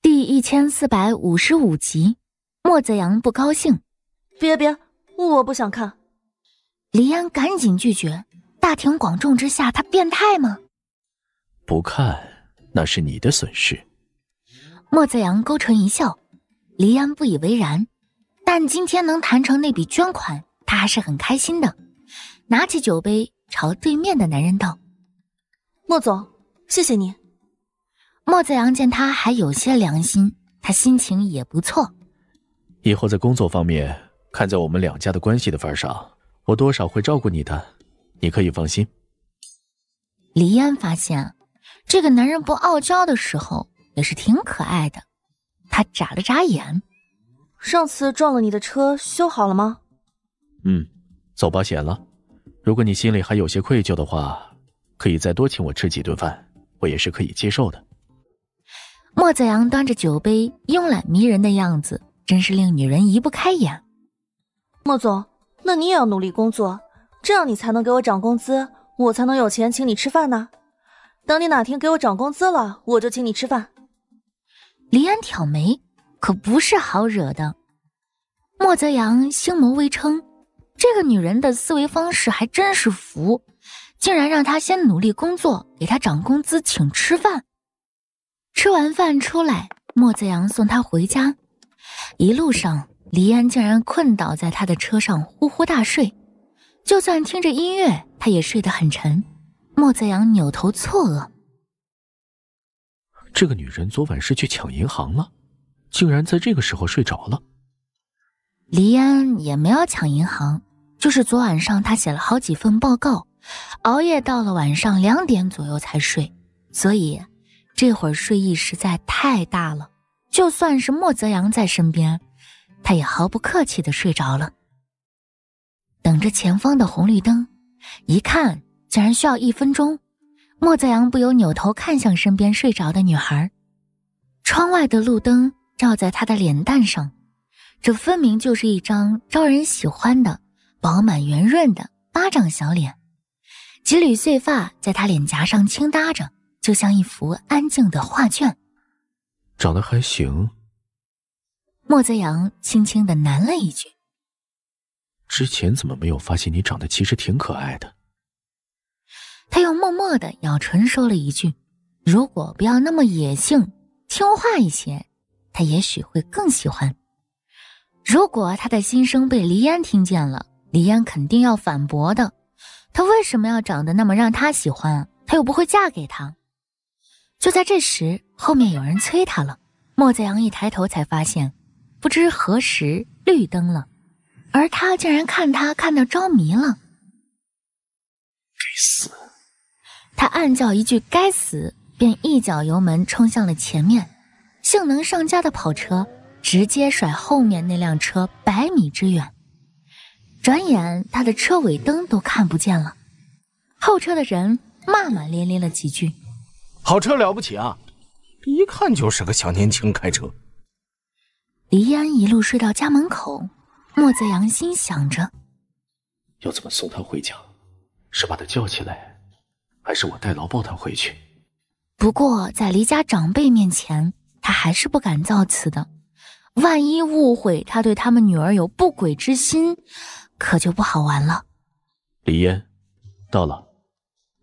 第一千四百五十五集，莫子阳不高兴，别别，我不想看。黎安赶紧拒绝，大庭广众之下他变态吗？不看那是你的损失。莫子阳勾唇一笑，黎安不以为然，但今天能谈成那笔捐款，他还是很开心的。拿起酒杯，朝对面的男人道：“莫总，谢谢你。”莫子阳见他还有些良心，他心情也不错。以后在工作方面，看在我们两家的关系的份上，我多少会照顾你的，你可以放心。黎安发现，这个男人不傲娇的时候也是挺可爱的。他眨了眨眼：“上次撞了你的车，修好了吗？”“嗯，走保险了。”如果你心里还有些愧疚的话，可以再多请我吃几顿饭，我也是可以接受的。莫泽阳端着酒杯，慵懒迷人的样子，真是令女人移不开眼。莫总，那你也要努力工作，这样你才能给我涨工资，我才能有钱请你吃饭呢。等你哪天给我涨工资了，我就请你吃饭。黎安挑眉，可不是好惹的。莫泽阳星眸微撑。这个女人的思维方式还真是服，竟然让她先努力工作，给她涨工资，请吃饭。吃完饭出来，莫子阳送她回家，一路上黎安竟然困倒在他的车上，呼呼大睡。就算听着音乐，他也睡得很沉。莫子阳扭头错愕，这个女人昨晚是去抢银行了，竟然在这个时候睡着了。黎安也没有抢银行，就是昨晚上他写了好几份报告，熬夜到了晚上两点左右才睡，所以这会儿睡意实在太大了。就算是莫泽阳在身边，他也毫不客气的睡着了。等着前方的红绿灯，一看竟然需要一分钟，莫泽阳不由扭头看向身边睡着的女孩，窗外的路灯照在他的脸蛋上。这分明就是一张招人喜欢的、饱满圆润的巴掌小脸，几缕碎发在他脸颊上轻搭着，就像一幅安静的画卷。长得还行。莫泽阳轻轻的喃了一句：“之前怎么没有发现你长得其实挺可爱的？”他又默默的咬唇说了一句：“如果不要那么野性，听话一些，他也许会更喜欢。”如果他的心声被黎烟听见了，黎烟肯定要反驳的。他为什么要长得那么让他喜欢？他又不会嫁给他。就在这时，后面有人催他了。莫子阳一抬头才发现，不知何时绿灯了，而他竟然看他看到着迷了。该死！他暗叫一句“该死”，便一脚油门冲向了前面，性能上佳的跑车。直接甩后面那辆车百米之远，转眼他的车尾灯都看不见了。后车的人骂骂咧咧了几句：“好车了不起啊，一看就是个小年轻开车。”黎安一路睡到家门口，莫子阳心想着：要怎么送他回家？是把他叫起来，还是我带劳保他回去？不过在黎家长辈面前，他还是不敢造次的。万一误会他对他们女儿有不轨之心，可就不好玩了。李嫣，到了。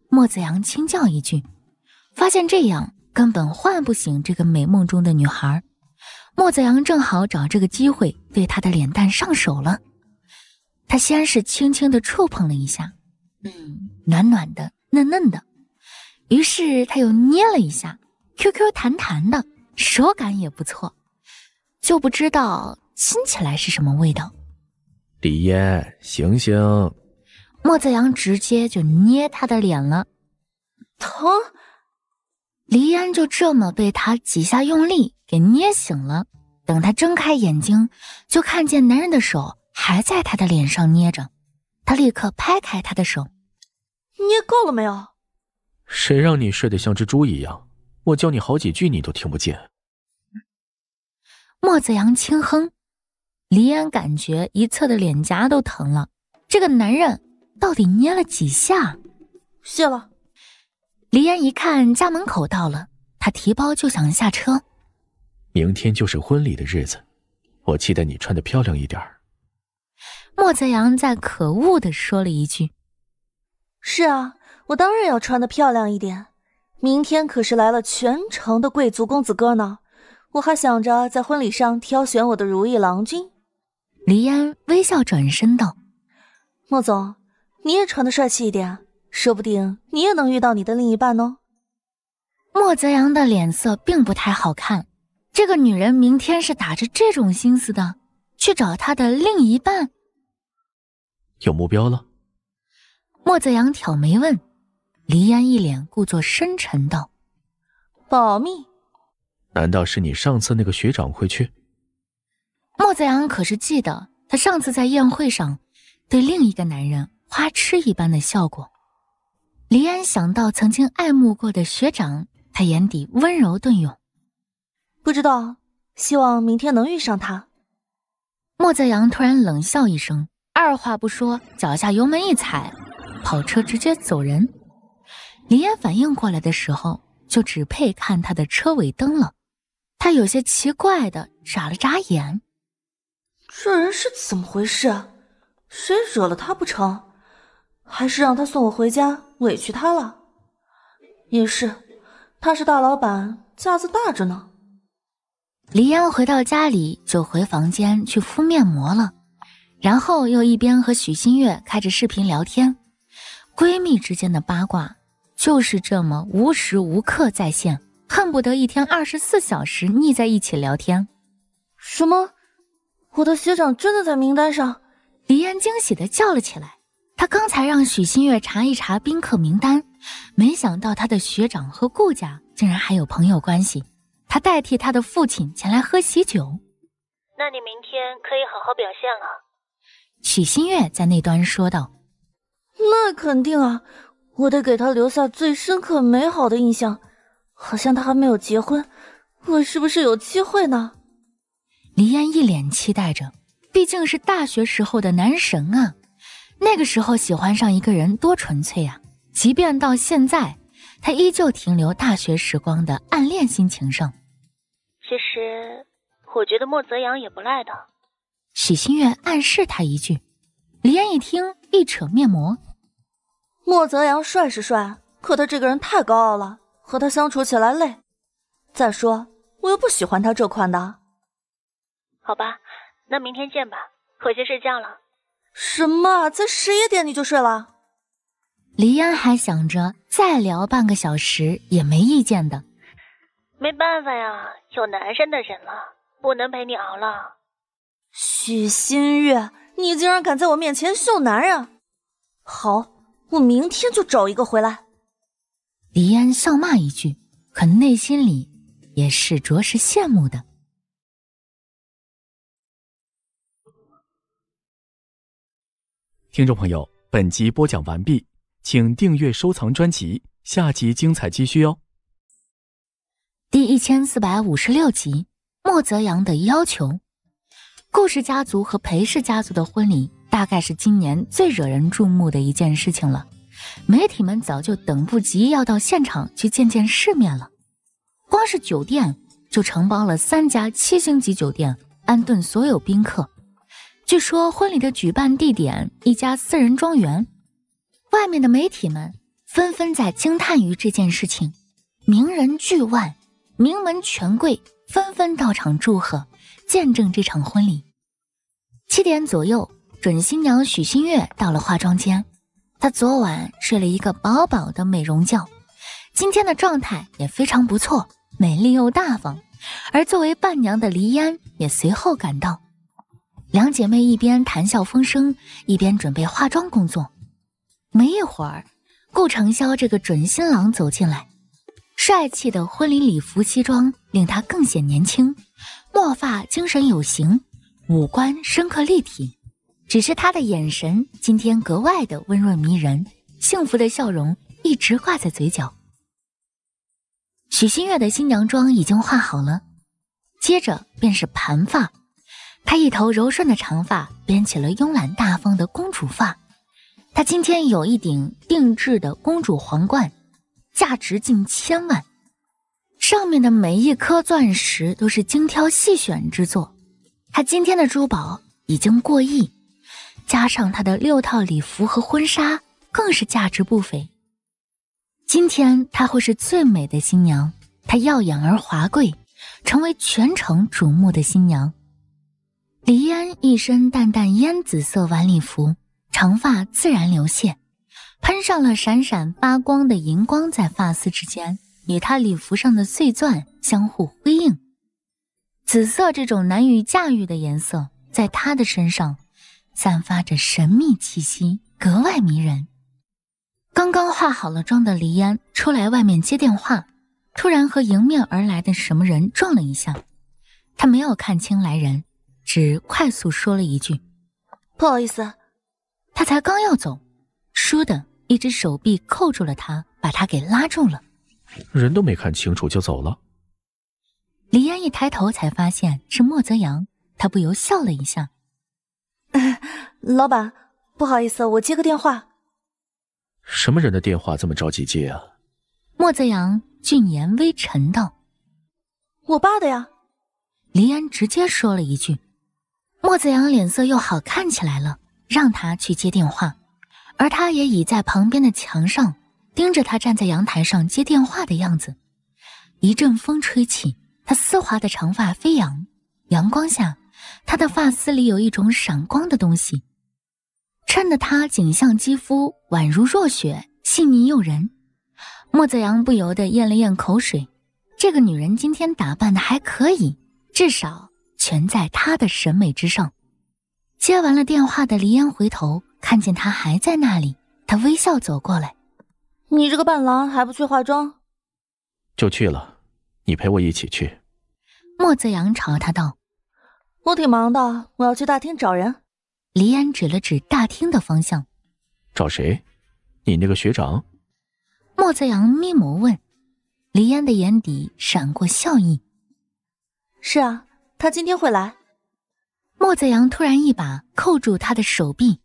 莫子阳轻叫一句，发现这样根本唤不醒这个美梦中的女孩。莫子阳正好找这个机会对她的脸蛋上手了。他先是轻轻的触碰了一下，嗯，暖暖的，嫩嫩的。于是他又捏了一下，Q Q 弹弹的，手感也不错。就不知道亲起来是什么味道。李烟，醒醒！莫子阳直接就捏他的脸了，疼！黎烟就这么被他几下用力给捏醒了。等他睁开眼睛，就看见男人的手还在他的脸上捏着，他立刻拍开他的手，捏够了没有？谁让你睡得像只猪一样？我叫你好几句，你都听不见。莫子阳轻哼，黎安感觉一侧的脸颊都疼了。这个男人到底捏了几下？谢了。黎安一看家门口到了，他提包就想下车。明天就是婚礼的日子，我期待你穿的漂亮一点。莫子阳在可恶的说了一句：“是啊，我当然要穿的漂亮一点。明天可是来了全城的贵族公子哥呢。”我还想着在婚礼上挑选我的如意郎君。黎烟微笑转身道：“莫总，你也穿的帅气一点，说不定你也能遇到你的另一半哦。”莫泽阳的脸色并不太好看。这个女人明天是打着这种心思的去找他的另一半？有目标了？莫泽阳挑眉问。黎烟一脸故作深沉道：“保密。”难道是你上次那个学长会去？莫泽阳可是记得他上次在宴会上对另一个男人花痴一般的效果。黎安想到曾经爱慕过的学长，他眼底温柔顿涌。不知道，希望明天能遇上他。莫泽阳突然冷笑一声，二话不说，脚下油门一踩，跑车直接走人。黎安反应过来的时候，就只配看他的车尾灯了。他有些奇怪的眨了眨眼，这人是怎么回事？谁惹了他不成？还是让他送我回家，委屈他了？也是，他是大老板，架子大着呢。黎阳回到家里就回房间去敷面膜了，然后又一边和许新月开着视频聊天，闺蜜之间的八卦就是这么无时无刻在线。恨不得一天二十四小时腻在一起聊天。什么？我的学长真的在名单上？李安惊喜的叫了起来。他刚才让许新月查一查宾客名单，没想到他的学长和顾家竟然还有朋友关系。他代替他的父亲前来喝喜酒。那你明天可以好好表现了。许新月在那端说道。那肯定啊，我得给他留下最深刻美好的印象。好像他还没有结婚，我是不是有机会呢？黎烟一脸期待着，毕竟是大学时候的男神啊，那个时候喜欢上一个人多纯粹啊！即便到现在，他依旧停留大学时光的暗恋心情上。其实，我觉得莫泽阳也不赖的。许新月暗示他一句，黎烟一听一扯面膜。莫泽阳帅是帅，可他这个人太高傲了。和他相处起来累，再说我又不喜欢他这款的。好吧，那明天见吧，我先睡觉了。什么？才十一点你就睡了？黎安还想着再聊半个小时也没意见的。没办法呀，有男人的人了，不能陪你熬了。许新月，你竟然敢在我面前秀男人！好，我明天就找一个回来。黎安笑骂一句，可内心里也是着实羡慕的。听众朋友，本集播讲完毕，请订阅、收藏专辑，下集精彩继续哦。第一千四百五十六集，莫泽阳的要求。顾氏家族和裴氏家族的婚礼，大概是今年最惹人注目的一件事情了。媒体们早就等不及要到现场去见见世面了。光是酒店就承包了三家七星级酒店安顿所有宾客。据说婚礼的举办地点一家私人庄园。外面的媒体们纷纷在惊叹于这件事情。名人巨万、名门权贵纷纷到场祝贺，见证这场婚礼。七点左右，准新娘许新月到了化妆间。她昨晚睡了一个饱饱的美容觉，今天的状态也非常不错，美丽又大方。而作为伴娘的黎烟也随后赶到，两姐妹一边谈笑风生，一边准备化妆工作。没一会儿，顾承潇这个准新郎走进来，帅气的婚礼礼服西装令他更显年轻，墨发精神有型，五官深刻立体。只是他的眼神今天格外的温润迷人，幸福的笑容一直挂在嘴角。许新月的新娘妆已经画好了，接着便是盘发。她一头柔顺的长发编起了慵懒大方的公主发。她今天有一顶定制的公主皇冠，价值近千万，上面的每一颗钻石都是精挑细选之作。她今天的珠宝已经过亿。加上她的六套礼服和婚纱，更是价值不菲。今天她会是最美的新娘，她耀眼而华贵，成为全城瞩目的新娘。黎安一身淡淡烟紫色晚礼服，长发自然流泻，喷上了闪闪发光的银光，在发丝之间与她礼服上的碎钻相互辉映。紫色这种难以驾驭的颜色，在她的身上。散发着神秘气息，格外迷人。刚刚化好了妆的黎安出来外面接电话，突然和迎面而来的什么人撞了一下，他没有看清来人，只快速说了一句：“不好意思。”他才刚要走，倏的一只手臂扣住了他，把他给拉住了。人都没看清楚就走了。黎安一抬头才发现是莫泽阳，他不由笑了一下。老板，不好意思，我接个电话。什么人的电话这么着急接啊？莫子阳俊颜微沉道：“我爸的呀。”林安直接说了一句。莫子阳脸色又好看起来了，让他去接电话，而他也倚在旁边的墙上，盯着他站在阳台上接电话的样子。一阵风吹起，他丝滑的长发飞扬，阳光下。她的发丝里有一种闪光的东西，衬得她颈项肌肤宛如若雪，细腻诱人。莫泽阳不由得咽了咽口水，这个女人今天打扮的还可以，至少全在他的审美之上。接完了电话的黎烟回头看见他还在那里，他微笑走过来：“你这个伴郎还不去化妆？”“就去了，你陪我一起去。”莫泽阳朝他道。我挺忙的，我要去大厅找人。黎安指了指大厅的方向，找谁？你那个学长？莫泽阳眯眸问。黎安的眼底闪过笑意。是啊，他今天会来。莫泽阳突然一把扣住他的手臂，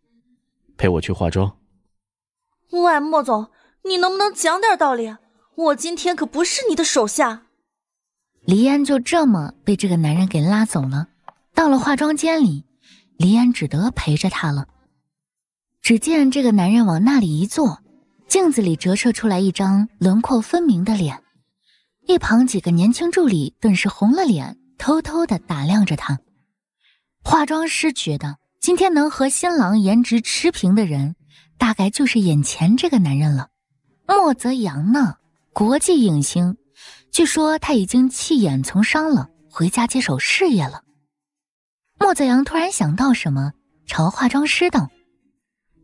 陪我去化妆。喂，莫总，你能不能讲点道理？我今天可不是你的手下。黎安就这么被这个男人给拉走了。到了化妆间里，黎安只得陪着他了。只见这个男人往那里一坐，镜子里折射出来一张轮廓分明的脸。一旁几个年轻助理顿时红了脸，偷偷的打量着他。化妆师觉得今天能和新郎颜值持平的人，大概就是眼前这个男人了。莫泽阳呢？国际影星，据说他已经弃演从商了，回家接手事业了。莫子阳突然想到什么，朝化妆师道：“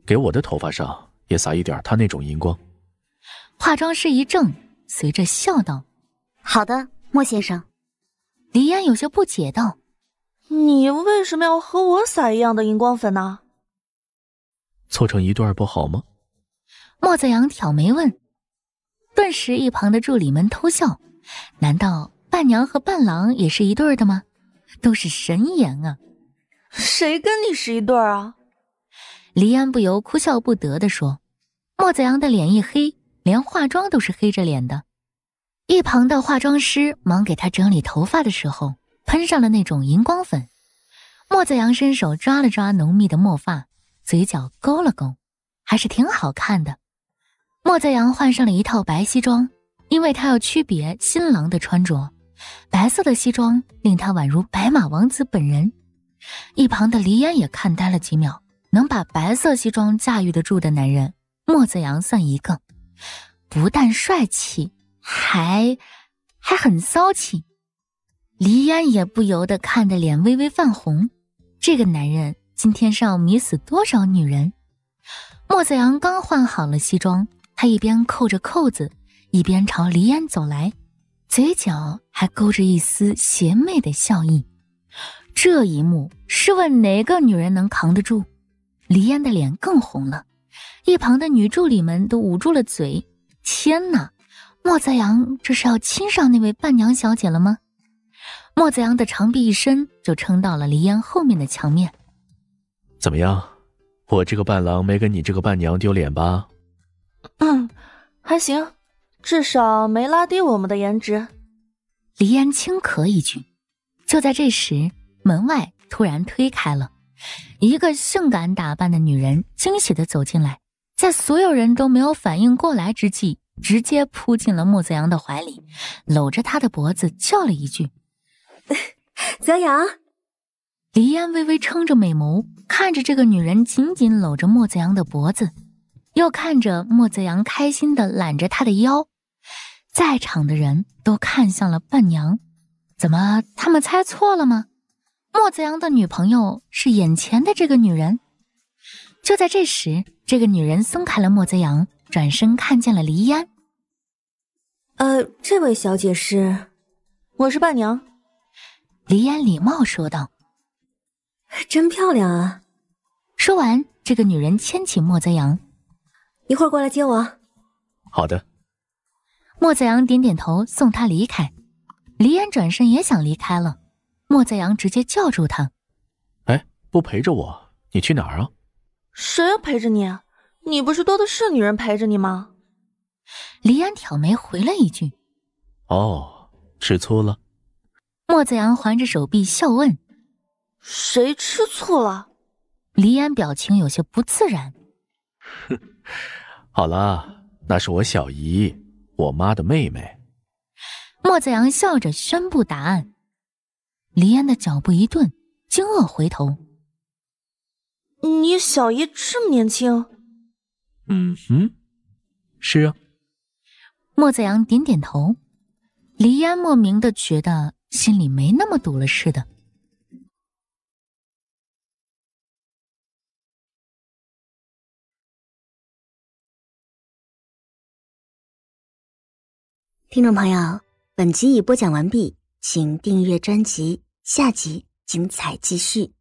给我的头发上也撒一点他那种荧光。”化妆师一怔，随着笑道：“好的，莫先生。”黎安有些不解道：“你为什么要和我撒一样的荧光粉呢？凑成一对不好吗？”莫子阳挑眉问，顿时一旁的助理们偷笑。难道伴娘和伴郎也是一对的吗？都是神颜啊！谁跟你是一对儿啊？黎安不由哭笑不得的说。莫子阳的脸一黑，连化妆都是黑着脸的。一旁的化妆师忙给他整理头发的时候，喷上了那种荧光粉。莫子阳伸手抓了抓浓密的墨发，嘴角勾了勾，还是挺好看的。莫子阳换上了一套白西装，因为他要区别新郎的穿着。白色的西装令他宛如白马王子本人，一旁的黎烟也看呆了几秒。能把白色西装驾驭得住的男人，莫子阳算一个。不但帅气，还还很骚气。黎烟也不由得看得脸微微泛红。这个男人今天是要迷死多少女人？莫子阳刚换好了西装，他一边扣着扣子，一边朝黎烟走来。嘴角还勾着一丝邪魅的笑意，这一幕试问哪个女人能扛得住？黎烟的脸更红了，一旁的女助理们都捂住了嘴。天哪，莫子阳这是要亲上那位伴娘小姐了吗？莫子阳的长臂一伸，就撑到了黎烟后面的墙面。怎么样，我这个伴郎没给你这个伴娘丢脸吧？嗯，还行。至少没拉低我们的颜值。黎烟轻咳一句，就在这时，门外突然推开了，一个性感打扮的女人惊喜的走进来，在所有人都没有反应过来之际，直接扑进了莫子阳的怀里，搂着他的脖子叫了一句：“ 泽阳。”黎烟微微撑着美眸，看着这个女人紧紧搂着莫子阳的脖子，又看着莫子阳开心的揽着她的腰。在场的人都看向了伴娘，怎么他们猜错了吗？莫泽阳的女朋友是眼前的这个女人。就在这时，这个女人松开了莫泽阳，转身看见了黎烟。呃，这位小姐是，我是伴娘。黎烟礼貌说道。真漂亮啊！说完，这个女人牵起莫泽阳，一会儿过来接我。好的。莫子阳点点头，送他离开。黎安转身也想离开了，莫子阳直接叫住他：“哎，不陪着我，你去哪儿啊？”“谁要陪着你？啊？你不是多的是女人陪着你吗？”黎安挑眉回了一句：“哦，吃醋了？”莫子阳环着手臂笑问：“谁吃醋了？”黎安表情有些不自然。“哼，好了，那是我小姨。”我妈的妹妹，莫子阳笑着宣布答案。黎安的脚步一顿，惊愕回头：“你小姨这么年轻？”“嗯哼，是啊。”莫子阳点点头。黎安莫名的觉得心里没那么堵了似的。听众朋友，本集已播讲完毕，请订阅专辑，下集精彩继续。